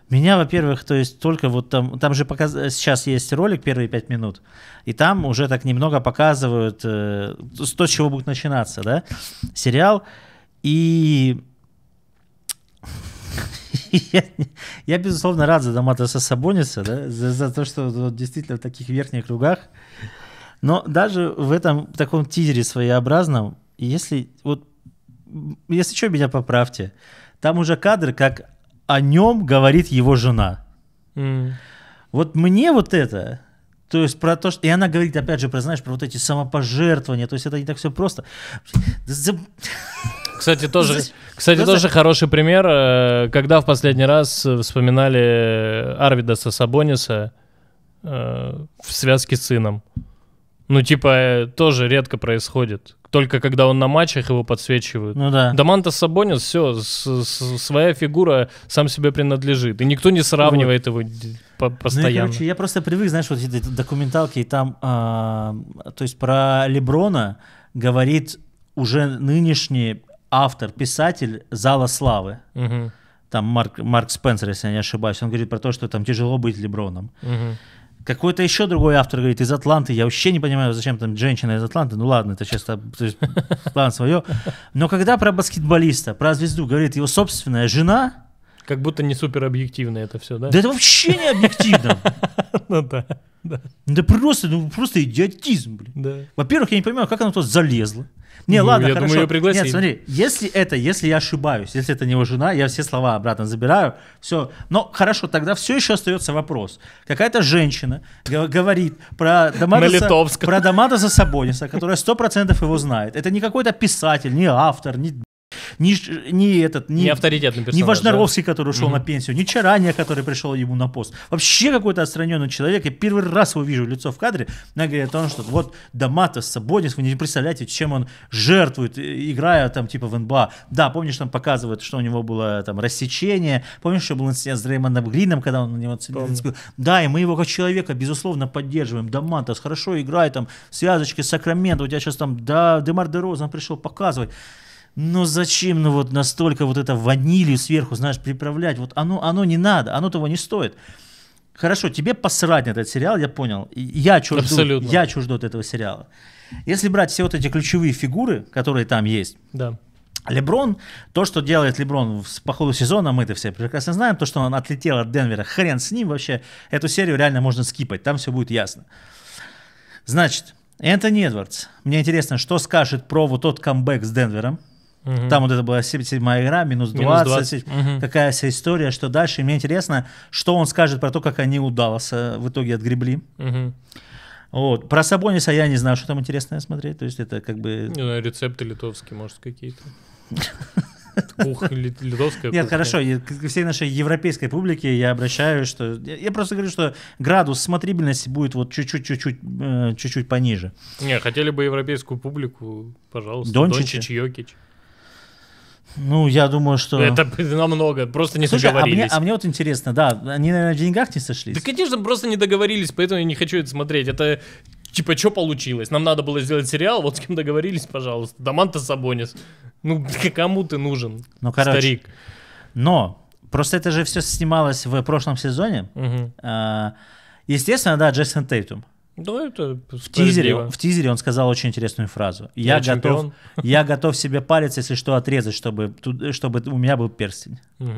меня, во-первых, то есть только вот там, там же показ... сейчас есть ролик первые пять минут, и там уже так немного показывают э, то, с чего будет начинаться, да, сериал. И я, безусловно, рад за Доматоса Сабониса, да, за, за то, что вот, действительно в таких верхних кругах. Но даже в этом таком тизере своеобразном, если вот если что, меня поправьте, там уже кадры, как о нем говорит его жена. Mm. Вот мне вот это, то есть про то, что... И она говорит, опять же, про, знаешь, про вот эти самопожертвования. То есть это не так все просто. Кстати, тоже, кстати, Просто... тоже хороший пример, э, когда в последний раз вспоминали Арвида Сабониса э, в связке с сыном. Ну, типа, э, тоже редко происходит только когда он на матчах его подсвечивают. Ну да. Доманта Сабонис, все, с, с, своя фигура сам себе принадлежит. И никто не сравнивает вот. его по постоянно. Ну, и, короче, я просто привык, знаешь, вот эти документалки, и там, а, то есть про Леброна говорит уже нынешний автор, писатель «Зала славы». Угу. Там Марк, Марк Спенсер, если я не ошибаюсь, он говорит про то, что там тяжело быть Леброном. Угу. Какой-то еще другой автор говорит, из Атланты, я вообще не понимаю, зачем там женщина из Атланты, ну ладно, это чисто план свое. Но когда про баскетболиста, про звезду говорит его собственная жена, как будто не супер объективно это все, да? Да это вообще не объективно. Ну да. Да. просто, ну просто идиотизм, блин. Да. Во-первых, я не понимаю, как она туда залезла. Не, ну, ладно, я хорошо. Думаю, ее Нет, смотри, если это, если я ошибаюсь, если это не его жена, я все слова обратно забираю, все. Но хорошо, тогда все еще остается вопрос. Какая-то женщина говорит про Доматоса, про Доматоса Сабониса, которая 100% его знает. Это не какой-то писатель, не автор, не ни, ни этот, ни, не авторитетный персонаж, ни Важнаровский, да? который ушел угу. на пенсию, ни Чарания, который пришел ему на пост. Вообще какой-то отстраненный человек. Я первый раз его вижу лицо в кадре. Она говорит о том, что вот Доматос, Сабонис, вы не представляете, чем он жертвует, э, играя там типа в НБА. Да, помнишь, там показывают, что у него было там рассечение. Помнишь, что был инцидент с Дреймондом Грином, когда он на него цепил? Да, и мы его как человека, безусловно, поддерживаем. Доматос хорошо играет, там связочки Сакраменто, у тебя сейчас там да, Демар Дерозан пришел показывать но «Ну зачем, ну вот настолько вот это ванилью сверху, знаешь, приправлять, вот оно, оно не надо, оно того не стоит. Хорошо, тебе посрать на этот сериал, я понял. Я чужду, я чужду от этого сериала. Если брать все вот эти ключевые фигуры, которые там есть, да. Леброн, то, что делает Леброн по ходу сезона, мы это все прекрасно знаем, то, что он отлетел от Денвера, хрен с ним вообще, эту серию реально можно скипать, там все будет ясно. Значит, Энтони Эдвардс, мне интересно, что скажет про вот тот камбэк с Денвером, Угу. Там вот это была седьмая игра, минус 20, минус 20. Угу. какая вся история, что дальше. И мне интересно, что он скажет про то, как они удалось в итоге отгребли. Угу. Вот. Про Сабониса я не знаю, что там интересное смотреть. То есть это как бы... Ну, рецепты литовские, может, какие-то. Кух, литовская Нет, кухня. хорошо, к всей нашей европейской публике я обращаюсь, что... Я просто говорю, что градус смотрибельности будет вот чуть-чуть, чуть-чуть, э, чуть-чуть пониже. Не, хотели бы европейскую публику, пожалуйста. Дончич, Йокич. Ну, я думаю, что... Это намного, просто не Слушай, договорились. А мне, а мне вот интересно, да, они, наверное, в деньгах не сошлись? Да, конечно, просто не договорились, поэтому я не хочу это смотреть. Это типа, что получилось? Нам надо было сделать сериал, вот с кем договорились, пожалуйста. Даманта Сабонис. Ну, кому ты нужен, ну, короче, старик? Но, просто это же все снималось в прошлом сезоне. Угу. Естественно, да, Джейсон Тейтум. Да это в тизере, в тизере он сказал очень интересную фразу. Я, я готов, я готов себе палец, если что, отрезать, чтобы, чтобы у меня был перстень. Угу.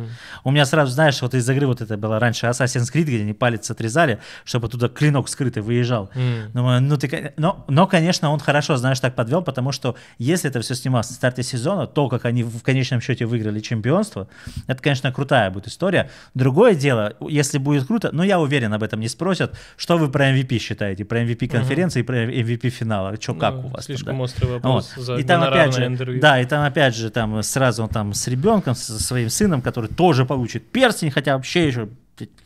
У меня сразу, знаешь, вот из игры вот это было раньше Assassin's Creed, где они палец отрезали, чтобы туда клинок скрытый выезжал. Mm. Думаю, ну, ты, но, но, конечно, он хорошо, знаешь, так подвел, потому что если это все снималось в старте сезона, то, как они в конечном счете выиграли чемпионство, это, конечно, крутая будет история. Другое дело, если будет круто, но я уверен, об этом не спросят, что вы про MVP считаете? про MVP конференции, Uh-huh. и про MVP финала. Что, как ну, у вас? Слишком там, да? острый вопрос вот. за и там, опять же, интервью. Да, и там опять же там сразу он там с ребенком, со своим сыном, который тоже получит перстень, хотя вообще еще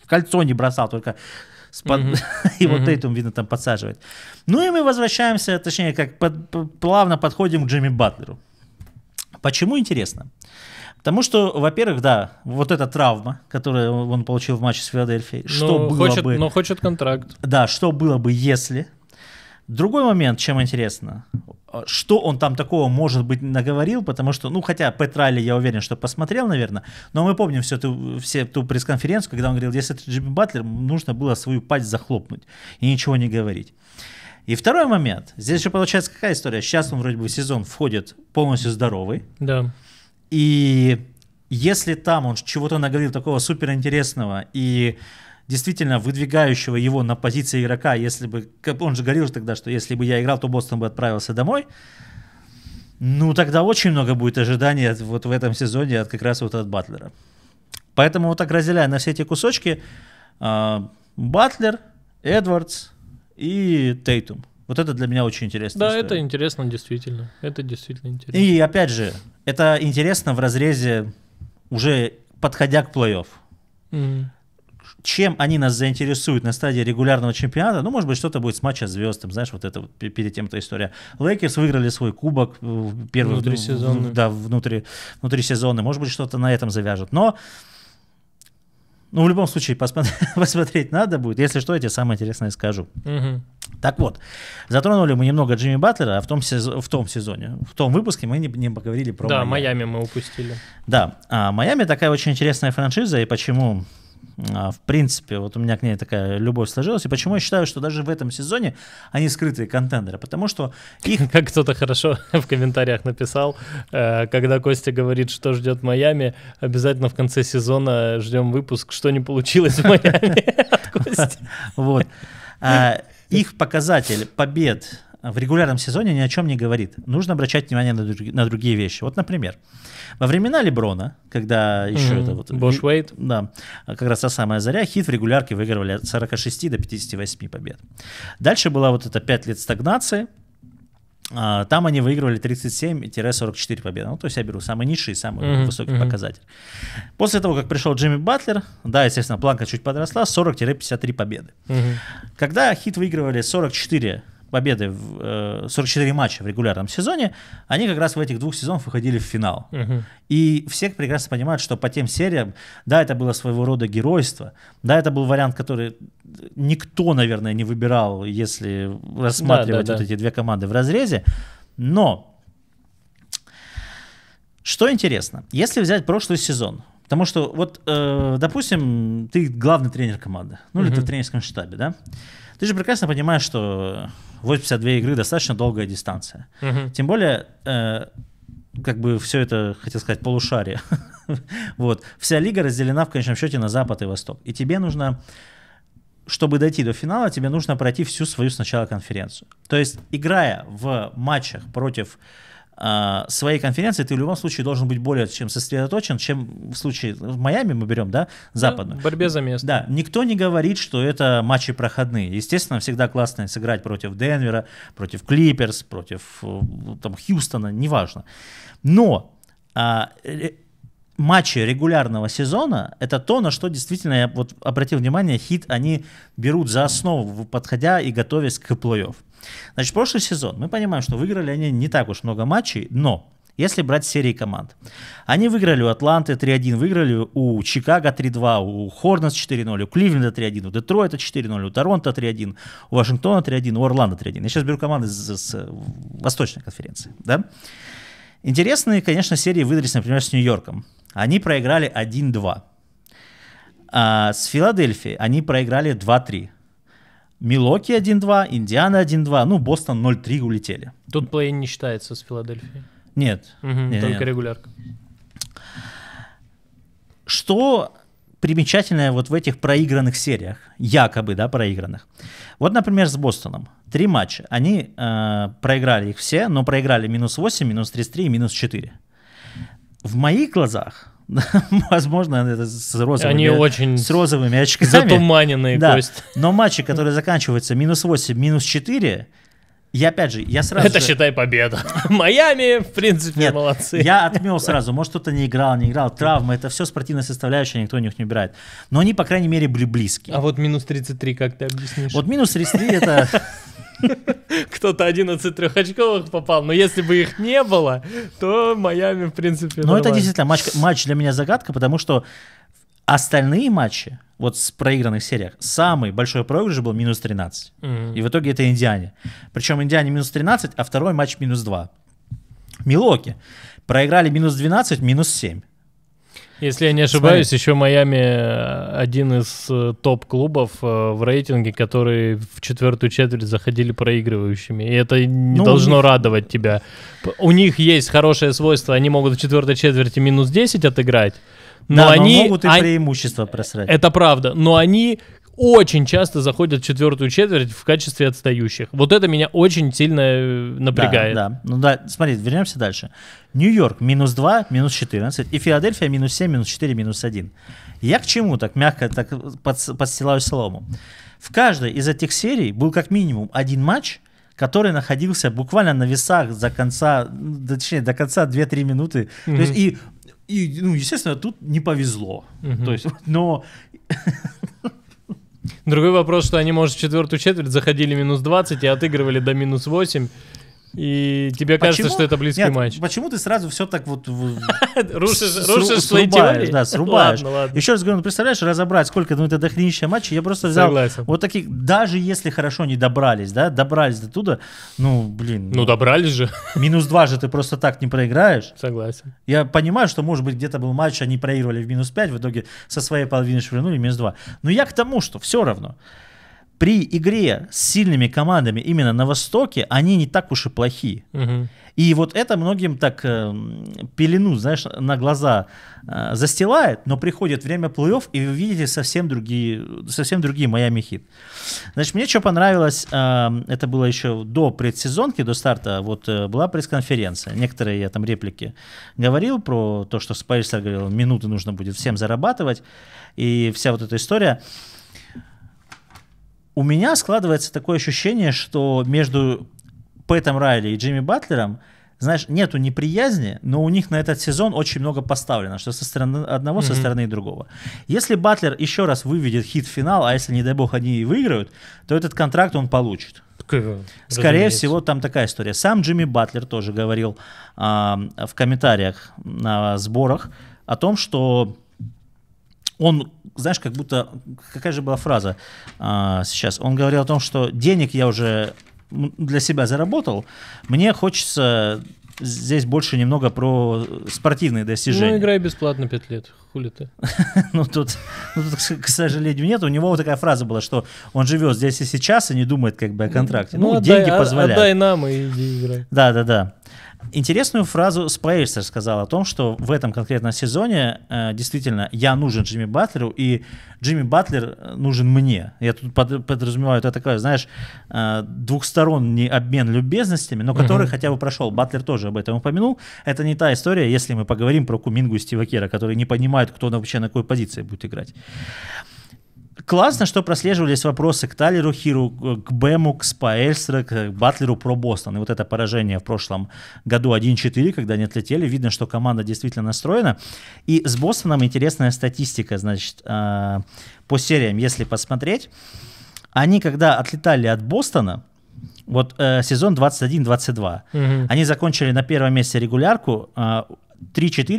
кольцо не бросал, только под... Mm-hmm. и вот mm-hmm. этим, видно, там подсаживает. Ну и мы возвращаемся, точнее, как под, плавно подходим к Джимми Батлеру. Почему интересно? Потому что, во-первых, да, вот эта травма, которую он получил в матче с Филадельфией, ну, что было хочет, бы... Но хочет контракт. Да, что было бы, если... Другой момент, чем интересно, а, что он там такого, может быть, наговорил, потому что, ну, хотя Пэт Райли, я уверен, что посмотрел, наверное, но мы помним все ту, все ту пресс-конференцию, когда он говорил, если это Джимми Батлер, нужно было свою пасть захлопнуть и ничего не говорить. И второй момент, здесь же получается какая история, сейчас он вроде бы в сезон входит полностью здоровый. Да. И если там он чего-то наговорил такого суперинтересного и действительно выдвигающего его на позиции игрока, если бы, он же говорил тогда, что если бы я играл, то Бостон бы отправился домой, ну тогда очень много будет ожиданий вот в этом сезоне от как раз вот от Батлера. Поэтому вот так разделяя на все эти кусочки, а, Батлер, Эдвардс и Тейтум. Вот это для меня очень интересно. Да, история. это интересно, действительно. Это действительно интересно. И опять же, это интересно в разрезе, уже подходя к плей-офф. Mm-hmm. Чем они нас заинтересуют на стадии регулярного чемпионата? Ну, может быть, что-то будет с матча звезд, там, знаешь, вот это вот перед тем эта история. Лейкерс выиграли свой кубок э, первый внутри сезона, да, внутри, внутри сезона. Может быть, что-то на этом завяжут. Но ну, в любом случае, посмотреть надо будет. Если что, я тебе самое интересное скажу. Так вот, затронули мы немного Джимми Батлера, а в том, сезоне, в том сезоне, в том выпуске мы не, не поговорили про Да, Майами. Майами мы упустили. Да, а Майами такая очень интересная франшиза, и почему а, в принципе, вот у меня к ней такая любовь сложилась. И почему я считаю, что даже в этом сезоне они скрытые контендеры? Потому что их... Как кто-то хорошо в комментариях написал, э, когда Костя говорит, что ждет Майами, обязательно в конце сезона ждем выпуск, что не получилось в Майами от Кости. Вот. А, их показатель побед в регулярном сезоне ни о чем не говорит. Нужно обращать внимание на, друг, на другие вещи. Вот, например, во времена Леброна, когда еще mm-hmm. это вот... Бош Уэйт. Да, как раз та самая заря, хит в регулярке выигрывали от 46 до 58 побед. Дальше была вот эта 5 лет стагнации, а, там они выигрывали 37-44 победы. Ну, то есть я беру самый низший, самый mm-hmm. высокий mm-hmm. показатель. После того, как пришел Джимми Батлер, да, естественно, планка чуть подросла, 40-53 победы. Mm-hmm. Когда хит выигрывали 44 победы, в, 44 э, матча в регулярном сезоне, они как раз в этих двух сезонах выходили в финал. Угу. И все прекрасно понимают, что по тем сериям, да, это было своего рода геройство, да, это был вариант, который никто, наверное, не выбирал, если рассматривать да, да, вот да. эти две команды в разрезе, но что интересно, если взять прошлый сезон, потому что вот, э, допустим, ты главный тренер команды, ну угу. или ты в тренерском штабе, да, ты же прекрасно понимаешь, что 82 игры достаточно долгая дистанция. Угу. Тем более, э, как бы все это, хотел сказать, полушарие. вот. Вся лига разделена в конечном счете на Запад и Восток. И тебе нужно, чтобы дойти до финала, тебе нужно пройти всю свою сначала конференцию. То есть, играя в матчах против а, своей конференции ты в любом случае должен быть более чем сосредоточен, чем в случае в Майами мы берем, да, ну, западную. Да, борьбе за место. Да, никто не говорит, что это матчи проходные. Естественно, всегда классно сыграть против Денвера, против Клиперс, против э, там, Хьюстона, неважно. Но а, э, матчи регулярного сезона это то, на что действительно я вот обратил внимание, хит они берут за основу, подходя и готовясь к плей-офф. Значит, прошлый сезон мы понимаем, что выиграли они не так уж много матчей, но если брать серии команд. Они выиграли у Атланты 3-1, выиграли у Чикаго 3-2, у Хорнес 4-0, у Кливленда 3-1, у Детройта 4-0, у Торонто 3-1, у Вашингтона 3-1, у Орландо 3-1. Я сейчас беру команды с, с э, Восточной конференции. Да? Интересные, конечно, серии выдались, например, с Нью-Йорком. Они проиграли 1-2. А с Филадельфией они проиграли 2-3. Милоки 1-2, Индиана 1-2, ну, Бостон 0-3 улетели. Тут плей не считается с Филадельфией. Нет. Угу, нет только нет. регулярка. Что примечательное вот в этих проигранных сериях, якобы, да, проигранных. Вот, например, с Бостоном. Три матча. Они э, проиграли их все, но проиграли минус 8, минус 33 и минус 4. В моих глазах Возможно, это с розовыми, Они э, очень с розовыми очками. Затуманенные да. кости. Но матчи, которые заканчиваются минус 8, минус 4, я опять же, я сразу. Это же... считай победа. Майами, в принципе, Нет, молодцы. Я отмел сразу. Может, кто-то не играл, не играл. Травмы это все спортивная составляющая, никто у них не убирает. Но они, по крайней мере, были близки. А вот минус 33, как ты объяснишь? Вот минус 33 это. Кто-то 11 трехочковых попал, но если бы их не было, то Майами, в принципе, Ну, это действительно матч, матч для меня загадка, потому что Остальные матчи, вот с проигранных сериях, самый большой проигрыш был минус 13. Mm-hmm. И в итоге это Индиане. Причем Индиане минус 13, а второй матч минус 2. Милоки проиграли минус 12, минус 7. Если я не ошибаюсь, Смотри. еще Майами э, один из э, топ-клубов э, в рейтинге, которые в четвертую четверть заходили проигрывающими. И это не ну, должно них... радовать тебя. У них есть хорошее свойство, они могут в четвертой четверти минус 10 отыграть, но, да, они, но могут и они, преимущество просрать. Это правда, но они очень часто заходят в четвертую четверть в качестве отстающих. Вот это меня очень сильно э, напрягает. Да, да. Ну да, смотри, вернемся дальше. Нью-Йорк минус 2, минус 14, и Филадельфия минус 7, минус 4, минус 1. Я к чему так мягко так подстилаю солому? В каждой из этих серий был как минимум один матч, который находился буквально на весах за конца, точнее, до конца 2-3 минуты. Mm-hmm. То есть и и, ну, естественно, тут не повезло. Угу. То есть, но... Другой вопрос, что они, может, в четвертую четверть заходили минус 20 и отыгрывали до минус 8. И тебе почему? кажется, что это близкий Нет, матч. Почему ты сразу все так вот рушишь свои теории? Да, срубаешь. Еще раз говорю, ну представляешь, разобрать, сколько ну это дохренища матча, я просто взял Согласен. вот таких, даже если хорошо не добрались, да, добрались до туда, ну блин. Ну добрались же. Минус два же ты просто так не проиграешь. Согласен. Я понимаю, что может быть где-то был матч, они проигрывали в минус пять, в итоге со своей половины швырнули минус два. Но я к тому, что все равно при игре с сильными командами именно на Востоке они не так уж и плохи. И вот это многим так э, пелену, знаешь, на глаза э, застилает, но приходит время плей-офф, и вы видите совсем другие, совсем другие Майами Хит. Значит, мне что понравилось, э, это было еще до предсезонки, до старта, вот э, была пресс-конференция, некоторые я там реплики говорил про то, что Спайсер говорил, минуты нужно будет всем зарабатывать, и вся вот эта история у меня складывается такое ощущение, что между Пэтом Райли и Джимми Батлером, знаешь, нету неприязни, но у них на этот сезон очень много поставлено, что со стороны одного, mm-hmm. со стороны другого. Если Батлер еще раз выведет хит в финал, а если, не дай бог, они и выиграют, то этот контракт он получит. Э, разумеется. Скорее всего, там такая история. Сам Джимми Батлер тоже говорил а, в комментариях на сборах о том, что он знаешь, как будто, какая же была фраза а, сейчас? Он говорил о том, что денег я уже для себя заработал, мне хочется здесь больше немного про спортивные достижения. Ну, играй бесплатно пять лет, хули ты. ну, тут, ну, тут, к сожалению, нет. У него вот такая фраза была, что он живет здесь и сейчас и не думает как бы о контракте. Ну, ну отдай, деньги а, позволяют. Отдай нам и иди играй. Да, да, да. Интересную фразу Спейсер сказал о том, что в этом конкретном сезоне э, действительно я нужен Джимми Батлеру, и Джимми Батлер э, нужен мне. Я тут под, подразумеваю, это такая, знаешь, э, двухсторонний обмен любезностями, но который угу. хотя бы прошел. Батлер тоже об этом упомянул. Это не та история, если мы поговорим про Кумингу и Стива Кера, которые не понимают, кто вообще на какой позиции будет играть. Классно, что прослеживались вопросы к Талеру Хиру, к Бэму, к Спа к Батлеру про Бостон. И вот это поражение в прошлом году 1-4, когда они отлетели, видно, что команда действительно настроена. И с Бостоном интересная статистика, значит, а, по сериям, если посмотреть. Они, когда отлетали от Бостона, вот э, сезон 21-22, угу. они закончили на первом месте регулярку, 3-4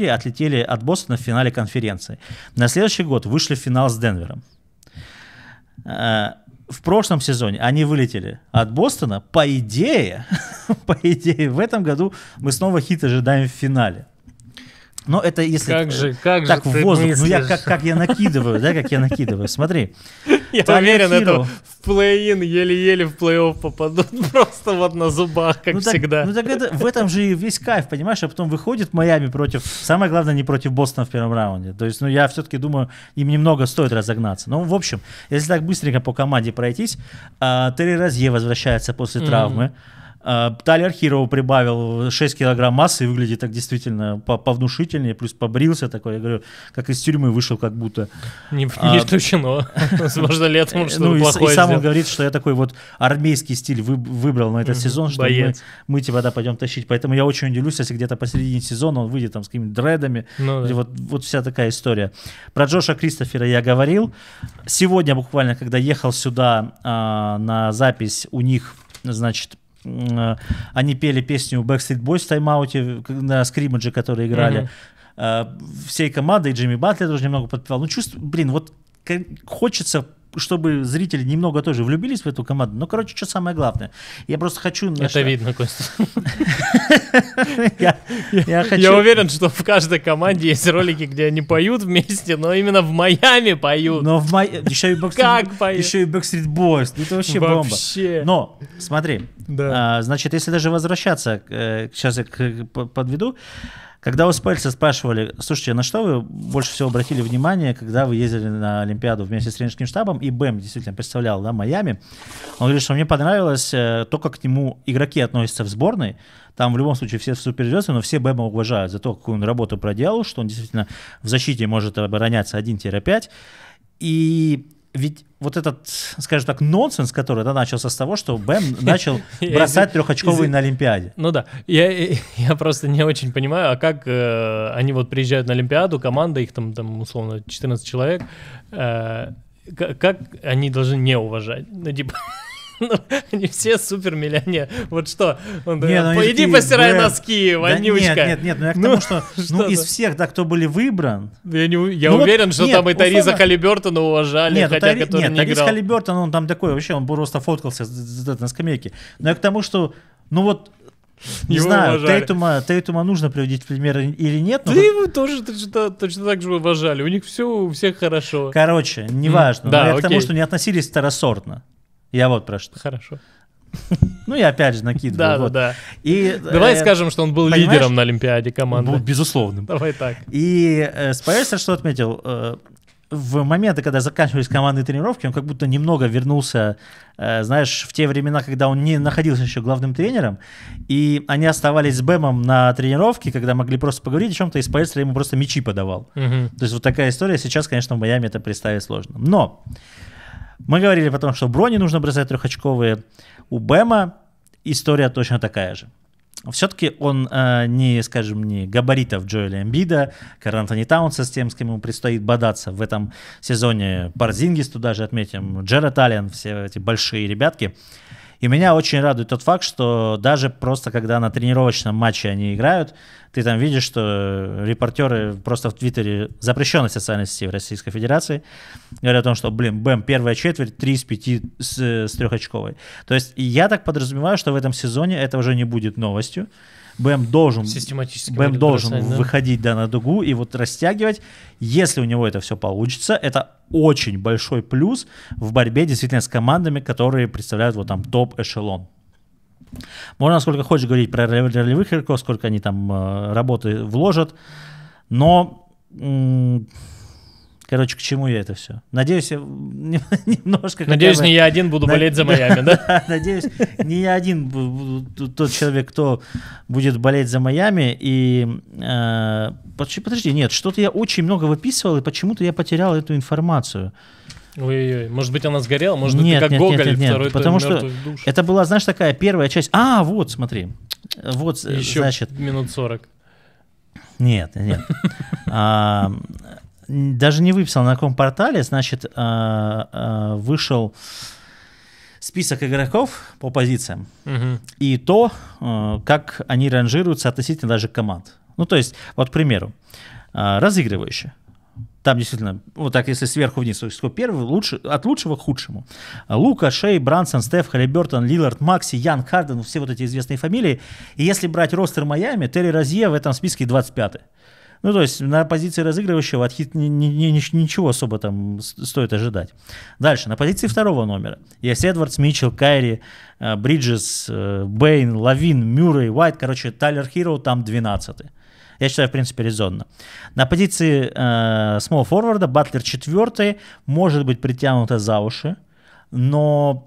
а, отлетели от Бостона в финале конференции. На следующий год вышли в финал с Денвером. Э, в прошлом сезоне они вылетели от Бостона, по идее, по идее, в этом году мы снова хит ожидаем в финале. Но это если... Как же, как так, же в воздух. Ну, я как, как я накидываю, да, как я накидываю. Смотри. Я уверен, это в плей-ин еле-еле в плей-офф попадут просто вот на зубах, как ну всегда. Ну так это, в этом же и весь кайф, понимаешь? А потом выходит Майами против... Самое главное, не против Бостона в первом раунде. То есть, ну я все-таки думаю, им немного стоит разогнаться. Ну, в общем, если так быстренько по команде пройтись, а, Терри Розье возвращается после травмы. Э, Талер Хирова прибавил 6 килограмм массы и выглядит так действительно повнушительнее, плюс побрился такой, я говорю, как из тюрьмы вышел как будто. Не, а, не исключено. Возможно, летом э, что-то ну, плохое и, сам он говорит, что я такой вот армейский стиль выбрал на этот сезон, что мы, мы типа да, пойдем тащить. Поэтому я очень удивлюсь, если где-то посередине сезона он выйдет там с какими-то дредами. Ну, вот, вот вся такая история. Про Джоша Кристофера я говорил. Сегодня буквально, когда ехал сюда а, на запись, у них, значит, Э, они пели песню Backstreet Boys в тайм-ауте на скриммедже, которые играли. Mm-hmm. Всей командой Джимми Батлер тоже немного подпевал. Ну, чувство, блин, вот хочется чтобы зрители немного тоже влюбились в эту команду. Но, короче, что самое главное? Я просто хочу... Это наш... видно, Костя. Я уверен, что в каждой команде есть ролики, где они поют вместе, но именно в Майами поют. Но в Майами... Еще и Backstreet Boys. Это вообще бомба. Но, смотри. А, значит, если даже возвращаться... Сейчас э, я подведу. Когда у Спельса спрашивали, слушайте, на что вы больше всего обратили внимание, когда вы ездили на Олимпиаду вместе с тренерским штабом, и Бэм действительно представлял, да, Майами, он говорит, что мне понравилось э, то, как к нему игроки относятся в сборной, там в любом случае все суперзвезды, но все Бэма уважают за то, какую он работу проделал, что он действительно в защите может обороняться 1-5, и ведь вот этот, скажем так, нонсенс, который да, начался с того, что Бэм начал бросать трехочковые на Олимпиаде. Ну да, я, я просто не очень понимаю, а как э, они вот приезжают на Олимпиаду, команда, их там, там условно 14 человек, э, как, они должны не уважать? Ну типа... Ну, они все супер миллионер. Вот что? Он говорит, ну, пойди постирай носки, вонючка. Нет, нет, нет, ну я к ну, тому, что из всех, да, кто были выбран. Я уверен, что там и Тариза Халибертона уважали, хотя который не играл. Тарис Халибертон, он там такой, вообще, он просто фоткался на скамейке. Но я к тому, что, ну вот, не Его знаю, уважали. Тейтума, Тейтума нужно приводить в пример или нет. Но да вот... его тоже точно, точно так же уважали. У них все у всех хорошо. Короче, неважно. Mm, да, я к тому, что не относились второсортно. Я вот про что. Хорошо. Ну, я опять же накидываю. Да, вот. да, И, Давай э, скажем, что он был лидером на Олимпиаде команды. Был ну, безусловным. Давай так. И э, Спайерсер что отметил? Э, в моменты, когда заканчивались командные тренировки, он как будто немного вернулся, э, знаешь, в те времена, когда он не находился еще главным тренером, и они оставались с Бэмом на тренировке, когда могли просто поговорить о чем-то, и Спайерсер ему просто мечи подавал. Угу. То есть вот такая история. Сейчас, конечно, в Майами это представить сложно. Но мы говорили о том, что Брони нужно бросать трехочковые. У Бэма история точно такая же. Все-таки он э, не, скажем, не габаритов Джоэля Эмбида, Карл Антони Таунса, с тем, с кем ему предстоит бодаться в этом сезоне. Парзингис туда же отметим, Джеред Аллен, все эти большие ребятки. И меня очень радует тот факт, что даже просто когда на тренировочном матче они играют, ты там видишь, что репортеры просто в Твиттере запрещенной социальной сети в Российской Федерации говорят о том, что, блин, бэм, первая четверть, три из пяти с, с трехочковой. То есть я так подразумеваю, что в этом сезоне это уже не будет новостью. БМ должен, БМ должен бросать, выходить да, на дугу и вот растягивать. Если у него это все получится, это очень большой плюс в борьбе действительно с командами, которые представляют вот там топ-эшелон. Можно сколько хочешь говорить про ролевых игроков, сколько они там э, работы вложат, но Короче, к чему я это все? Надеюсь, я немножко... Надеюсь, бы... не я один буду болеть за Майами, да? Надеюсь, не я один тот человек, кто будет болеть за Майами. И э, подожди, нет, что-то я очень много выписывал, и почему-то я потерял эту информацию. Ой-ой-ой, может быть, она сгорела, может быть, нет, ты как нет, Гоголь, нет, нет, второй потому что душ. это была, знаешь, такая первая часть. А, вот, смотри, вот, э, Еще значит... минут сорок. Нет, нет. А, даже не выписал, на каком портале, значит, э, э, вышел список игроков по позициям и то, э, как они ранжируются относительно даже команд. Ну, то есть, вот, к примеру, разыгрывающие. Там действительно, вот так, если сверху вниз, то есть кто первый, лучше, от лучшего к худшему. Лука, Шей, Брансон, Стеф, Халибертон, Лилард, Макси, Ян, Харден, все вот эти известные фамилии. И если брать ростер Майами, Терри Розье в этом списке 25-й. Ну, то есть на позиции разыгрывающего от Хит ни, ни, ни, ничего особо там стоит ожидать. Дальше, на позиции второго номера. Есть Эдвардс, Митчелл, Кайри, э, Бриджес, э, Бейн, Лавин, Мюррей, Уайт. Короче, Тайлер Хироу там 12 -й. Я считаю, в принципе, резонно. На позиции э, small форварда Батлер четвертый, может быть притянута за уши, но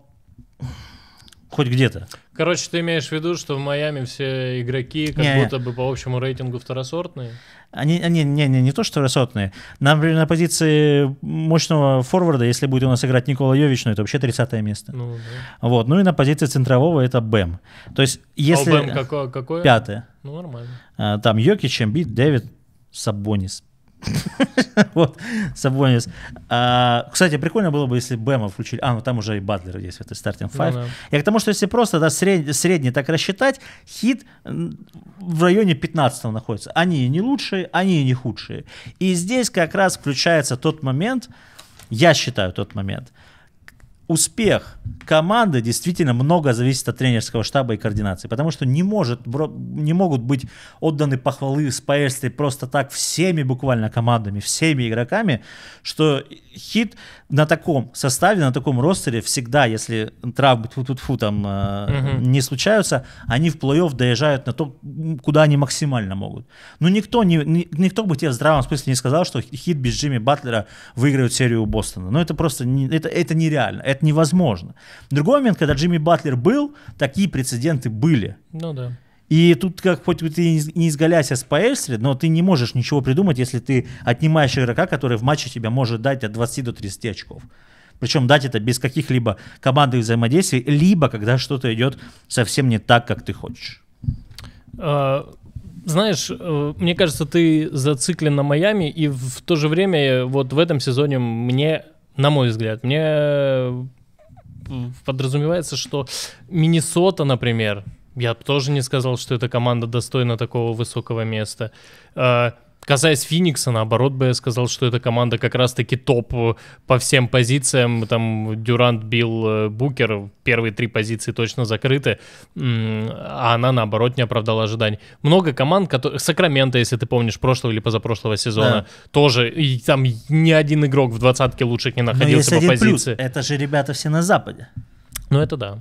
хоть где-то. Короче, ты имеешь в виду, что в Майами все игроки как не, будто бы по общему рейтингу второсортные? Они, они, не, не, не то, что второсортные. Например, на позиции мощного форварда, если будет у нас играть Никола Йович, ну это вообще 30 место. Ну, да. вот. ну и на позиции центрового это Бэм. То есть, если... А у Бэм какое? какое? Пятое. Ну, нормально. А, там Йокич, Эмбит, Дэвид, Сабонис. вот, Сабонис. А, кстати, прикольно было бы, если Бэма включили. А, ну там уже и Батлер есть в этой стартинг 5. Я к тому, что если просто да, сред... средний так рассчитать, хит в районе 15 находится. Они не лучшие, они не худшие. И здесь как раз включается тот момент, я считаю тот момент – успех команды действительно много зависит от тренерского штаба и координации, потому что не, может, не могут быть отданы похвалы с поэстри просто так всеми буквально командами, всеми игроками, что хит на таком составе, на таком ростере всегда, если травмы тьфу тут фу там э, не случаются, они в плей-офф доезжают на то, куда они максимально могут. Но никто, не, никто бы тебе в здравом смысле не сказал, что хит без Джимми Батлера выиграют серию у Бостона. Но это просто не, это, это нереально это невозможно. Другой момент, когда Джимми Батлер был, такие прецеденты были. Ну да. И тут, как хоть ты не изгаляйся с Паэльсли, но ты не можешь ничего придумать, если ты отнимаешь игрока, который в матче тебя может дать от 20 до 30 очков. Причем дать это без каких-либо командных взаимодействий, либо когда что-то идет совсем не так, как ты хочешь. А, знаешь, э, мне кажется, ты зациклен на Майами, и в то же время э, вот в этом сезоне мне на мой взгляд. Мне э, подразумевается, что Миннесота, например, я тоже не сказал, что эта команда достойна такого высокого места. А, Касаясь Феникса, наоборот бы я сказал, что эта команда как раз-таки топ э, по всем позициям. Там Дюрант Билл, э, Букер, первые три позиции точно закрыты, а она, наоборот, не оправдала ожиданий. Много команд, которые... Сакраменто, если ты помнишь, прошлого или позапрошлого сезона, да. тоже. И там ни один игрок в двадцатке лучших не находился по позиции. Плюс. Это же ребята все на Западе. Ну это да.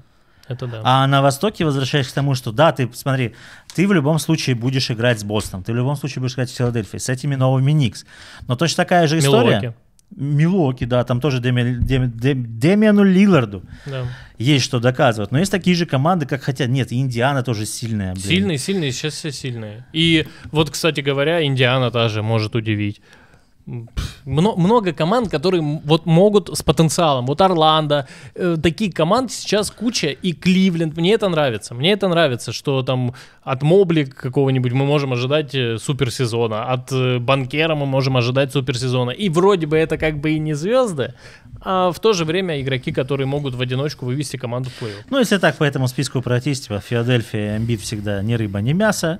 Это да. А на Востоке, возвращаясь к тому, что да, ты смотри, ты в любом случае будешь играть с Бостоном, ты в любом случае будешь играть с Филадельфией, с этими новыми Никс. Но точно такая же история. Милуоки. Милуоки, да, там тоже Деми, Деми, Деми, Демиану Лиларду да. есть что доказывать. Но есть такие же команды, как хотя Нет, Индиана тоже сильная. Блин. Сильные, сильные, сейчас все сильные. И вот, кстати говоря, Индиана тоже может удивить много команд, которые вот могут с потенциалом. Вот Орландо, э, такие команд сейчас куча, и Кливленд. Мне это нравится. Мне это нравится, что там от Мобли какого-нибудь мы можем ожидать э, суперсезона, от э, Банкера мы можем ожидать суперсезона. И вроде бы это как бы и не звезды, а в то же время игроки, которые могут в одиночку вывести команду в плей-офф. Ну, если так по этому списку пройтись, типа Филадельфия, Эмбит всегда не рыба, не мясо.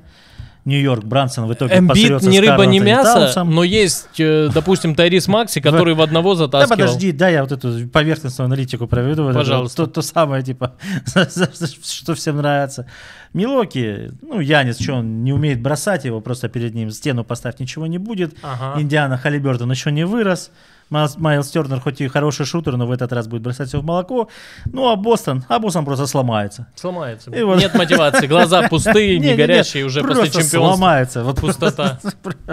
Нью-Йорк Брансон в итоге Эмбит ни рыба, не мясо, Таунсом. но есть, э, допустим, Тайрис Макси, который в одного затаскивал. Да подожди, да, я вот эту поверхностную аналитику проведу. Пожалуйста. Вот то самое, типа, что всем нравится. Милоки, ну, Янис, что он не умеет бросать его, просто перед ним стену поставь, ничего не будет. Ага. Индиана Халибертон еще не вырос. Майлз Тернер хоть и хороший шутер, но в этот раз будет бросать все в молоко. Ну, а Бостон, а Бостон просто сломается. Сломается. И вот. Нет мотивации, глаза пустые, не, не горячие, уже после чемпионства. сломается. Вот пустота.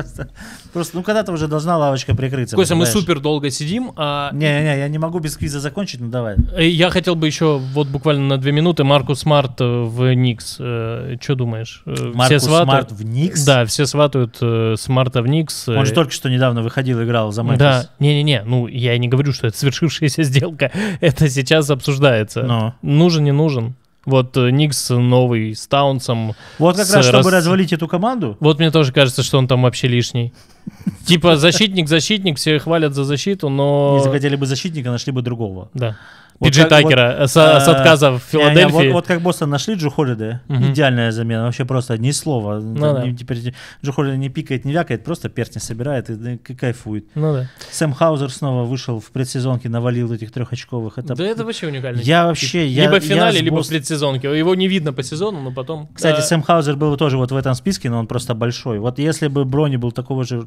Просто, ну, когда-то уже должна лавочка прикрыться. Кося, мы супер долго сидим. А... Не-не-не, я не могу без квиза закончить, ну давай. Э, я хотел бы еще вот буквально на две минуты Маркус Смарт э, в Никс. Э, Э, что думаешь? Э, Маркус все сватают, Смарт в Никс? Да, все сватают э, Смарта в Никс. Э. Он же только что недавно выходил, играл за Мемфис. Да, не-не-не, ну я не говорю, что это свершившаяся сделка. Это сейчас обсуждается. Но. Нужен, не нужен? Вот Никс э, новый с Таунсом. Вот как раз, чтобы раз... развалить эту команду. Вот мне тоже кажется, что он там вообще лишний. Типа защитник, защитник, все хвалят за защиту, но... Не захотели бы защитника, нашли бы другого. Да. Пиджи Такера вот, э, с, а, с э, отказа в Филадельфии. Не, не, вот, вот как Бостон нашли Джо Холлида, угу. идеальная замена, вообще просто ни слова. Ну, да. теперь Джо Холлида не пикает, не вякает, просто перстни собирает и, и кайфует. Ну, да. Сэм Хаузер снова вышел в предсезонке, навалил этих трехочковых. Это... Да это вообще уникально. Я вообще... Я, либо в финале, я либо Бост... в предсезонке. Его не видно по сезону, но потом... Кстати, да. Сэм Хаузер был тоже вот в этом списке, но он просто большой. Вот если бы Брони был такого же,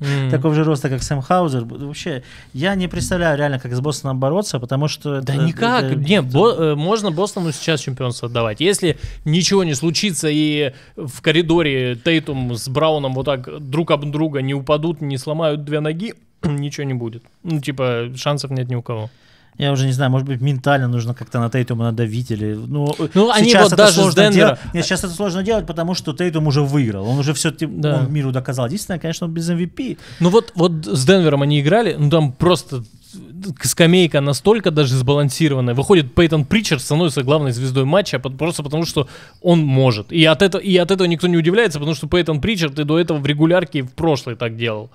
mm. такого же роста, как Сэм Хаузер, вообще я не представляю реально, как с Бостоном бороться, потому что что это... Да никак. Это, не, Бо, э, можно Бостону сейчас чемпионство отдавать. Если ничего не случится и в коридоре Тейтум с Брауном вот так друг об друга не упадут, не сломают две ноги, ничего не будет. Ну, типа, шансов нет ни у кого. Я уже не знаю, может быть, ментально нужно как-то на Тейтума надавить или... Ну, э, ну они вот даже сложно Денвера... делать. Нет, сейчас это сложно делать, потому что Тейтум уже выиграл. Он уже все да. он миру доказал. Единственное, конечно, он без MVP. Ну вот, вот с Денвером они играли, ну там просто скамейка настолько даже сбалансированная. Выходит Пейтон Притчер, становится главной звездой матча, а просто потому что он может. И от, этого, и от этого никто не удивляется, потому что Пейтон Притчер ты до этого в регулярке в прошлой так делал.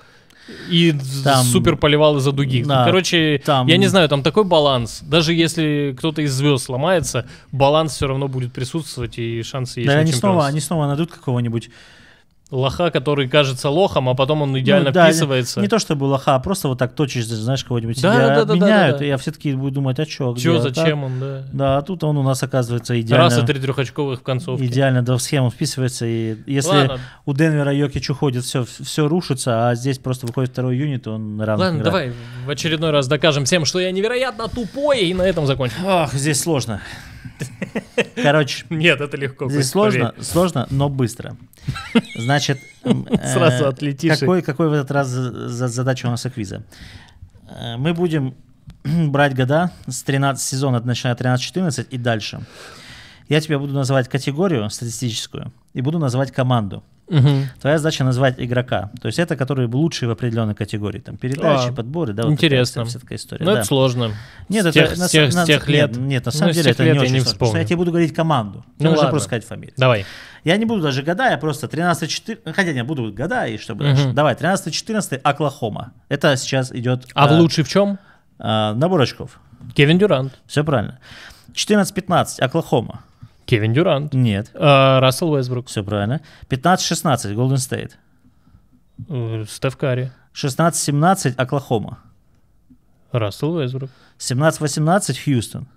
И там, супер поливал из-за дуги. Да, ну, Короче, там... я не знаю, там такой баланс. Даже если кто-то из звезд сломается, баланс все равно будет присутствовать, и шансы есть. Да, они снова, они снова найдут какого-нибудь лоха, который кажется лохом, а потом он ну идеально ну, да, вписывается. Не, не то чтобы лоха, а просто вот так точишь, знаешь, кого-нибудь да, себя да, да, обменяют, да, да, да. и я все-таки буду думать, а чё, Чё, а зачем так? он, да. Да, а тут он у нас оказывается идеально... Раз и три трехочковых в концовке. Идеально, да, в схему вписывается, и если Ладно. у Денвера Йокич уходит, все, все рушится, а здесь просто выходит второй юнит, он равно Ладно, играет. давай в очередной раз докажем всем, что я невероятно тупой, и на этом закончим. Ох, здесь сложно. Короче. Нет, это легко. Здесь сложно, сложно, но быстро. Значит, э, сразу отлетишь. Какой, в этот раз задача у нас и э, Мы будем брать года с 13 сезона, начиная 13-14 и дальше. Я тебе буду называть категорию статистическую и буду называть команду. Угу. Твоя задача назвать игрока. То есть это которые лучшие в определенной категории. Там передачи, а, подборы, да, интересно. Такая, вся такая история. Но ну, да. это сложно. Нет, с это тех, на, с тех, на, тех лет. Нет, нет на ну, самом ну, деле это не очень не сложно. Потому я тебе буду говорить команду. Ну, нужно ладно. просто сказать фамилию. Давай. Я не буду даже года, я просто 13-14. Ну, хотя не буду года, и чтобы угу. Давай, 13-14 Оклахома. Это сейчас идет. А э, в лучший в чем? Э, набор очков. Кевин Дюрант. Все правильно. 14-15 Оклахома. Кевин Дюрант. Нет. А, Рассел Уэсбрук. Все правильно. 15-16, Голден Стейт. Стеф Карри. 16-17, Оклахома. Рассел Уэсбрук. 17-18, Хьюстон.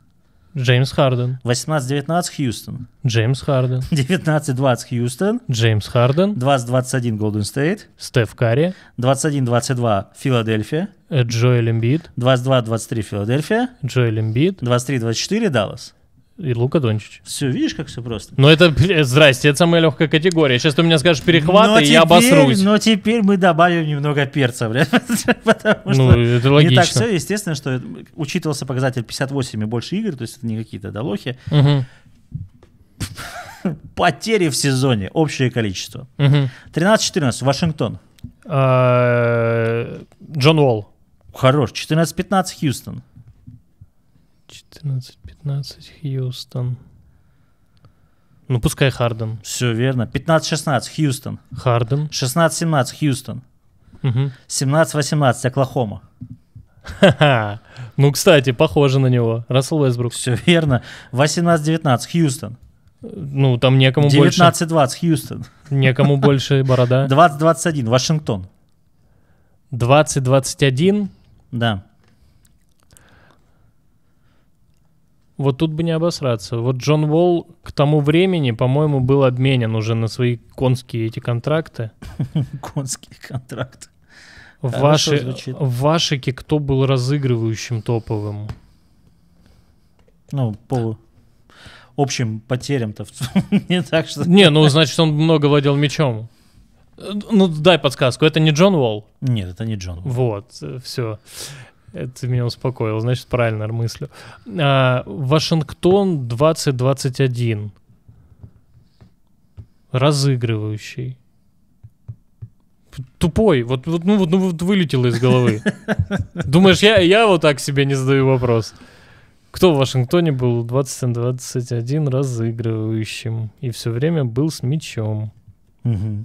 Джеймс Харден. 18-19 Хьюстон. Джеймс Харден. 19-20 Хьюстон. Джеймс Харден. 20-21 Голден Стейт. Стеф Карри. 21-22 Филадельфия. Джоэл Эмбит. 22-23 Филадельфия. Джоэл Эмбит. 23-24 Даллас. И Лука Дончич. Все, видишь, как все просто. Но ну, это, здрасте, это самая легкая категория. Сейчас ты мне скажешь перехват, но и теперь, я обосрусь. Но теперь мы добавим немного перца, блядь. Потому ну, что это логично. не так все. Естественно, что учитывался показатель 58 и больше игр, то есть это не какие-то долохи. Угу. Потери в сезоне, общее количество. Угу. 13-14, Вашингтон. А, Джон Уолл. Хорош. 14-15, Хьюстон. 14-15 Хьюстон. Ну, пускай Харден. Все верно. 15-16 Хьюстон. Харден. 16-17 Хьюстон. Угу. 17-18 Оклахома. Ну, кстати, похоже на него. Рассел Уэсбрук. Все верно. 18-19 Хьюстон. Ну, там некому 19, больше. 19-20 Хьюстон. Некому больше борода. 20-21 Вашингтон. 20-21? Да. Вот тут бы не обосраться. Вот Джон Уолл к тому времени, по-моему, был обменен уже на свои конские эти контракты. Конские контракты. В Ашике кто был разыгрывающим топовым? Ну, полу общим потерям-то не так, что... Не, ну, значит, он много владел мечом. Ну, дай подсказку, это не Джон Уолл? Нет, это не Джон Уолл. Вот, э, все. Это меня успокоило, значит, правильно мыслю. А, Вашингтон 2021. Разыгрывающий. Тупой. Вот, вот, ну, вот, ну, вот вылетело из головы. Думаешь, я, я вот так себе не задаю вопрос. Кто в Вашингтоне был 20-21 разыгрывающим и все время был с мечом? Угу.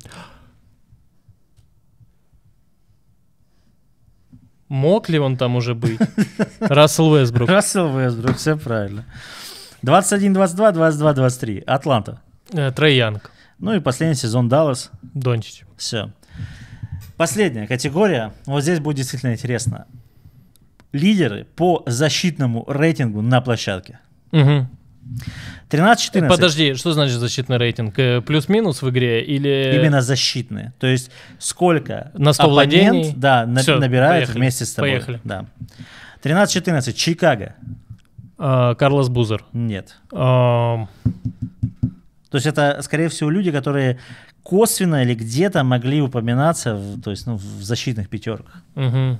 Мог ли он там уже быть? Рассел Уэсбрук. Рассел Уэсбрук, все правильно. 21, 22, 22, 23. Атланта. Э, Трей Янг. Ну и последний сезон Даллас. Дончич. Все. Последняя категория. Вот здесь будет действительно интересно. Лидеры по защитному рейтингу на площадке. Угу. 13-14. Подожди, что значит защитный рейтинг? Э, плюс-минус в игре или... Именно защитный. То есть сколько на 100 оппонент Да, на, Все, набирает поехали, вместе с тобой. Поехали. Да. 13-14. Чикаго. А, Карлос Бузер. Нет. А... То есть это, скорее всего, люди, которые косвенно или где-то могли упоминаться в, то есть, ну, в защитных пятерках. Угу.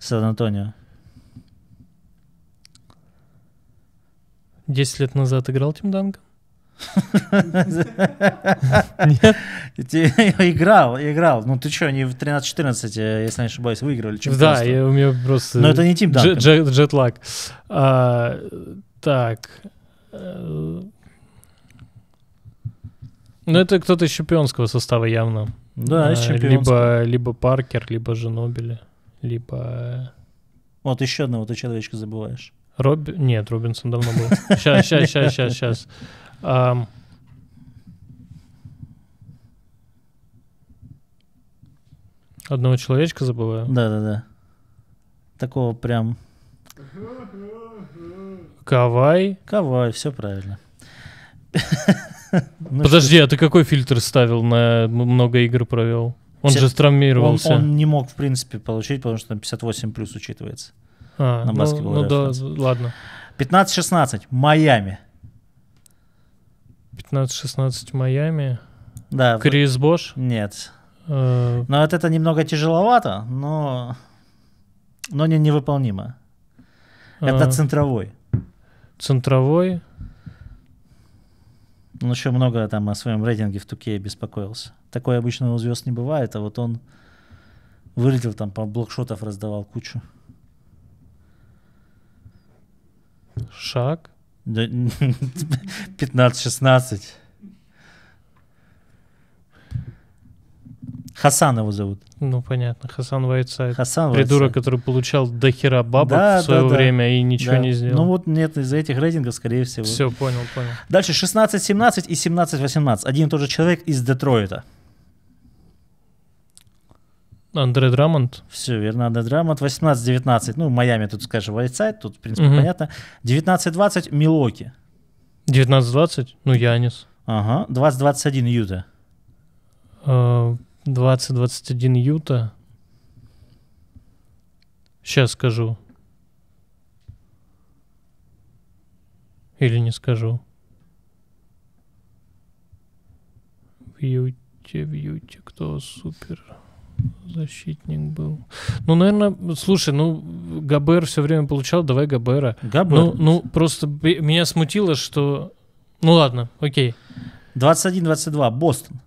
Сан-Антонио. Десять лет назад играл Тим Данга. Нет? Играл, играл. Ну ты что, они в 13-14, э, если не ошибаюсь, выиграли чемпионство. Да, у меня просто... Но это не Тим Данкан. Джетлаг. А, так. Э, ну это кто-то из чемпионского состава явно. Да, из а, чемпионского. Либо Паркер, либо Женобили либо... Э, вот еще одного ты человечка забываешь. Роб... Нет, Робинсон давно был. Сейчас, сейчас, сейчас, сейчас, сейчас. Одного человечка забываю? Да-да-да. Такого прям... Кавай? Кавай, все правильно. Ну Подожди, а ты какой фильтр ставил на много игр провел? Он 50... же травмировался. Он, он не мог, в принципе, получить, потому что там 58 плюс учитывается. А, на ну, баскетбол. Ну, ну да, ладно. 15-16, Майами. 15-16, Майами. Да. Крис Бош? Нет. Э... Но вот это немного тяжеловато, но, но не невыполнимо. А. Это а... центровой. Центровой? Ну еще много там о своем рейтинге в Туке беспокоился. Такое обычно у звезд не бывает, а вот он вылетел там, по блокшотов раздавал кучу. Шаг? 15-16. Хасан его зовут. Ну, понятно. Хасан Вайтсайд. Хасан Придурок, Вайтсайд. который получал дохера бабок да, в свое да, да. время и ничего да. не сделал. Ну вот нет, из-за этих рейтингов, скорее всего. Все, понял, понял. Дальше 16-17 и 17-18. Один и тот же человек из Детройта. Андре Драмонт. Все верно, Андре Драмонт. 18-19, ну, Майами тут, скажем, Вайтсайд, тут, в принципе, угу. понятно. 19-20 Милоки. 19-20? Ну, Янис. Ага, 20-21 Юта. 20-21 э, Юта. Сейчас скажу. Или не скажу. В Юте, в Юте, кто супер? защитник был. Ну, наверное, слушай, ну, Габер все время получал, давай Габера. Габер? Ну, ну просто меня смутило, что... Ну, ладно, окей. 21-22, Бостон.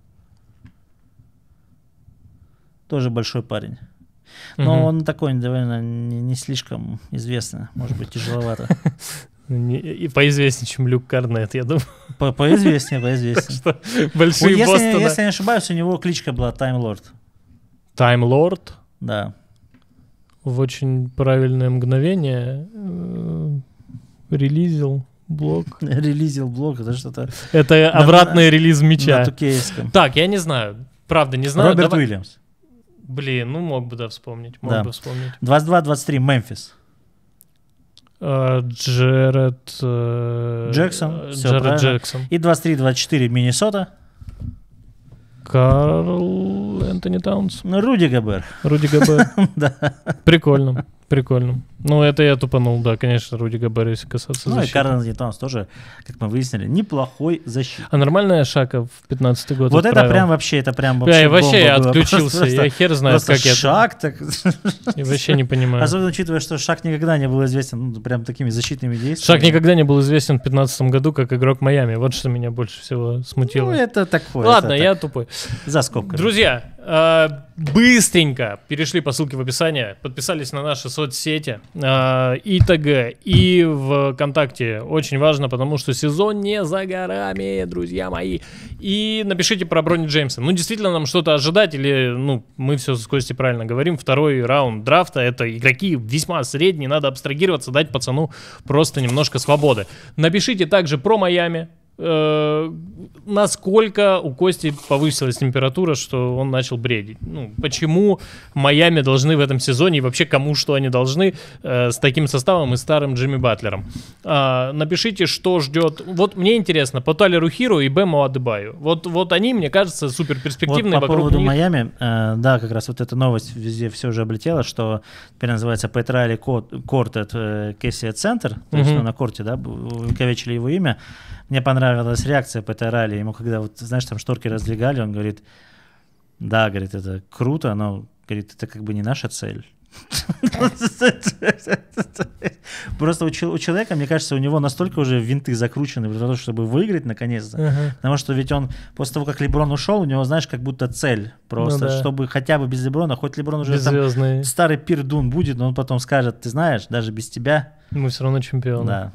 Тоже большой парень. Но угу. он такой, довольно не, не слишком известный, может быть, тяжеловато. Ну, и поизвестнее, чем Люк Карнет, я думаю. По поизвестнее, поизвестнее. Большие Бостона. Если я не ошибаюсь, у него кличка была Таймлорд. Лорд. Таймлорд Да. В очень правильное мгновение э, релизил блок. Релизил блок, это что-то... Это обратный релиз мяча. Так, я не знаю. Правда, не знаю. Роберт Уильямс. Блин, ну мог бы, да, вспомнить. Мог бы вспомнить. 22-23, Мемфис. Э, Джеред... Э, Джексон. Джеред Джексон. И 23-24, Миннесота. Карл Энтони Таунс. Руди Габер. Руди Габер. Да. Прикольно. Прикольно. Ну, это я тупанул, да, конечно, Руди Габер, если касаться ну, защиты. Ну, и Карл тоже, как мы выяснили, неплохой защитник. А нормальная Шака в 15 год Вот отправил. это прям вообще, это прям вообще Я вообще я отключился, просто, я хер знаю, как шаг я... Шаг так... Я вообще не понимаю. Особенно учитывая, что Шак никогда не был известен ну, прям такими защитными действиями. Шак никогда не был известен в 15 году как игрок Майами. Вот что меня больше всего смутило. Ну, это такое. Ладно, это я так... тупой. За скобками. Друзья, Э, быстренько перешли по ссылке в описании, подписались на наши соцсети, э, и ТГ, и ВКонтакте. Очень важно, потому что сезон не за горами, друзья мои. И напишите про Брони Джеймса. Ну, действительно, нам что-то ожидать, или, ну, мы все с Костей правильно говорим, второй раунд драфта, это игроки весьма средние, надо абстрагироваться, дать пацану просто немножко свободы. Напишите также про Майами, Э, насколько у Кости повысилась температура, что он начал бредить. Ну, почему Майами должны в этом сезоне и вообще кому что они должны э, с таким составом и старым Джимми Батлером. Э, напишите, что ждет. Вот мне интересно, по Талеру Хиру и Бэму Адебаю. Вот, вот они, мне кажется, супер перспективные. Вот по поводу них. Майами, э, да, как раз вот эта новость везде все уже облетела, что теперь называется Петрали Корт, Корт это Кесси Центр, то есть на корте, да, увековечили его имя. Мне понравилась реакция по этой ралли. Ему когда, вот, знаешь, там шторки раздвигали, он говорит, да, говорит, это круто, но, говорит, это как бы не наша цель. Просто у человека, мне кажется, у него настолько уже винты закручены для того, чтобы выиграть наконец-то. Потому что ведь он после того, как Леброн ушел, у него, знаешь, как будто цель просто, ну чтобы хотя бы без Леброна, хоть Леброн уже там старый пирдун будет, но он потом скажет, ты знаешь, даже без тебя... Мы все равно чемпионы. Да,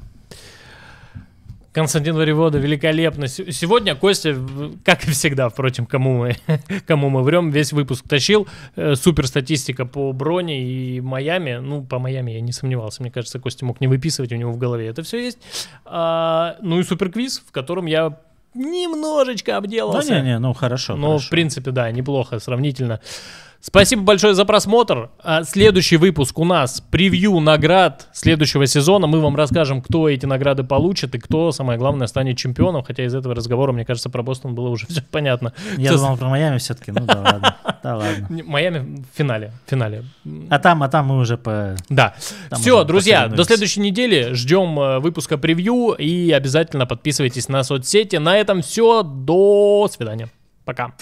Константин Варивода, великолепно. Сегодня Костя, как и всегда, впрочем, кому мы, кому мы врем, весь выпуск тащил. Э, супер статистика по броне и Майами. Ну, по Майами я не сомневался. Мне кажется, Костя мог не выписывать, у него в голове это все есть. А, ну и супер квиз, в котором я немножечко обделался. Да не, не, ну хорошо. Ну, хорошо. в принципе, да, неплохо, сравнительно. Спасибо большое за просмотр. А следующий выпуск у нас превью наград следующего сезона. Мы вам расскажем, кто эти награды получит и кто, самое главное, станет чемпионом. Хотя из этого разговора, мне кажется, про Бостон было уже все понятно. Я думал про Майами все-таки. Ну да ладно. Да ладно. Майами в финале. финале. А там, а там мы уже по... Да. все, друзья, до следующей недели. Ждем э, выпуска превью и обязательно подписывайтесь на соцсети. На этом все. До свидания. Пока.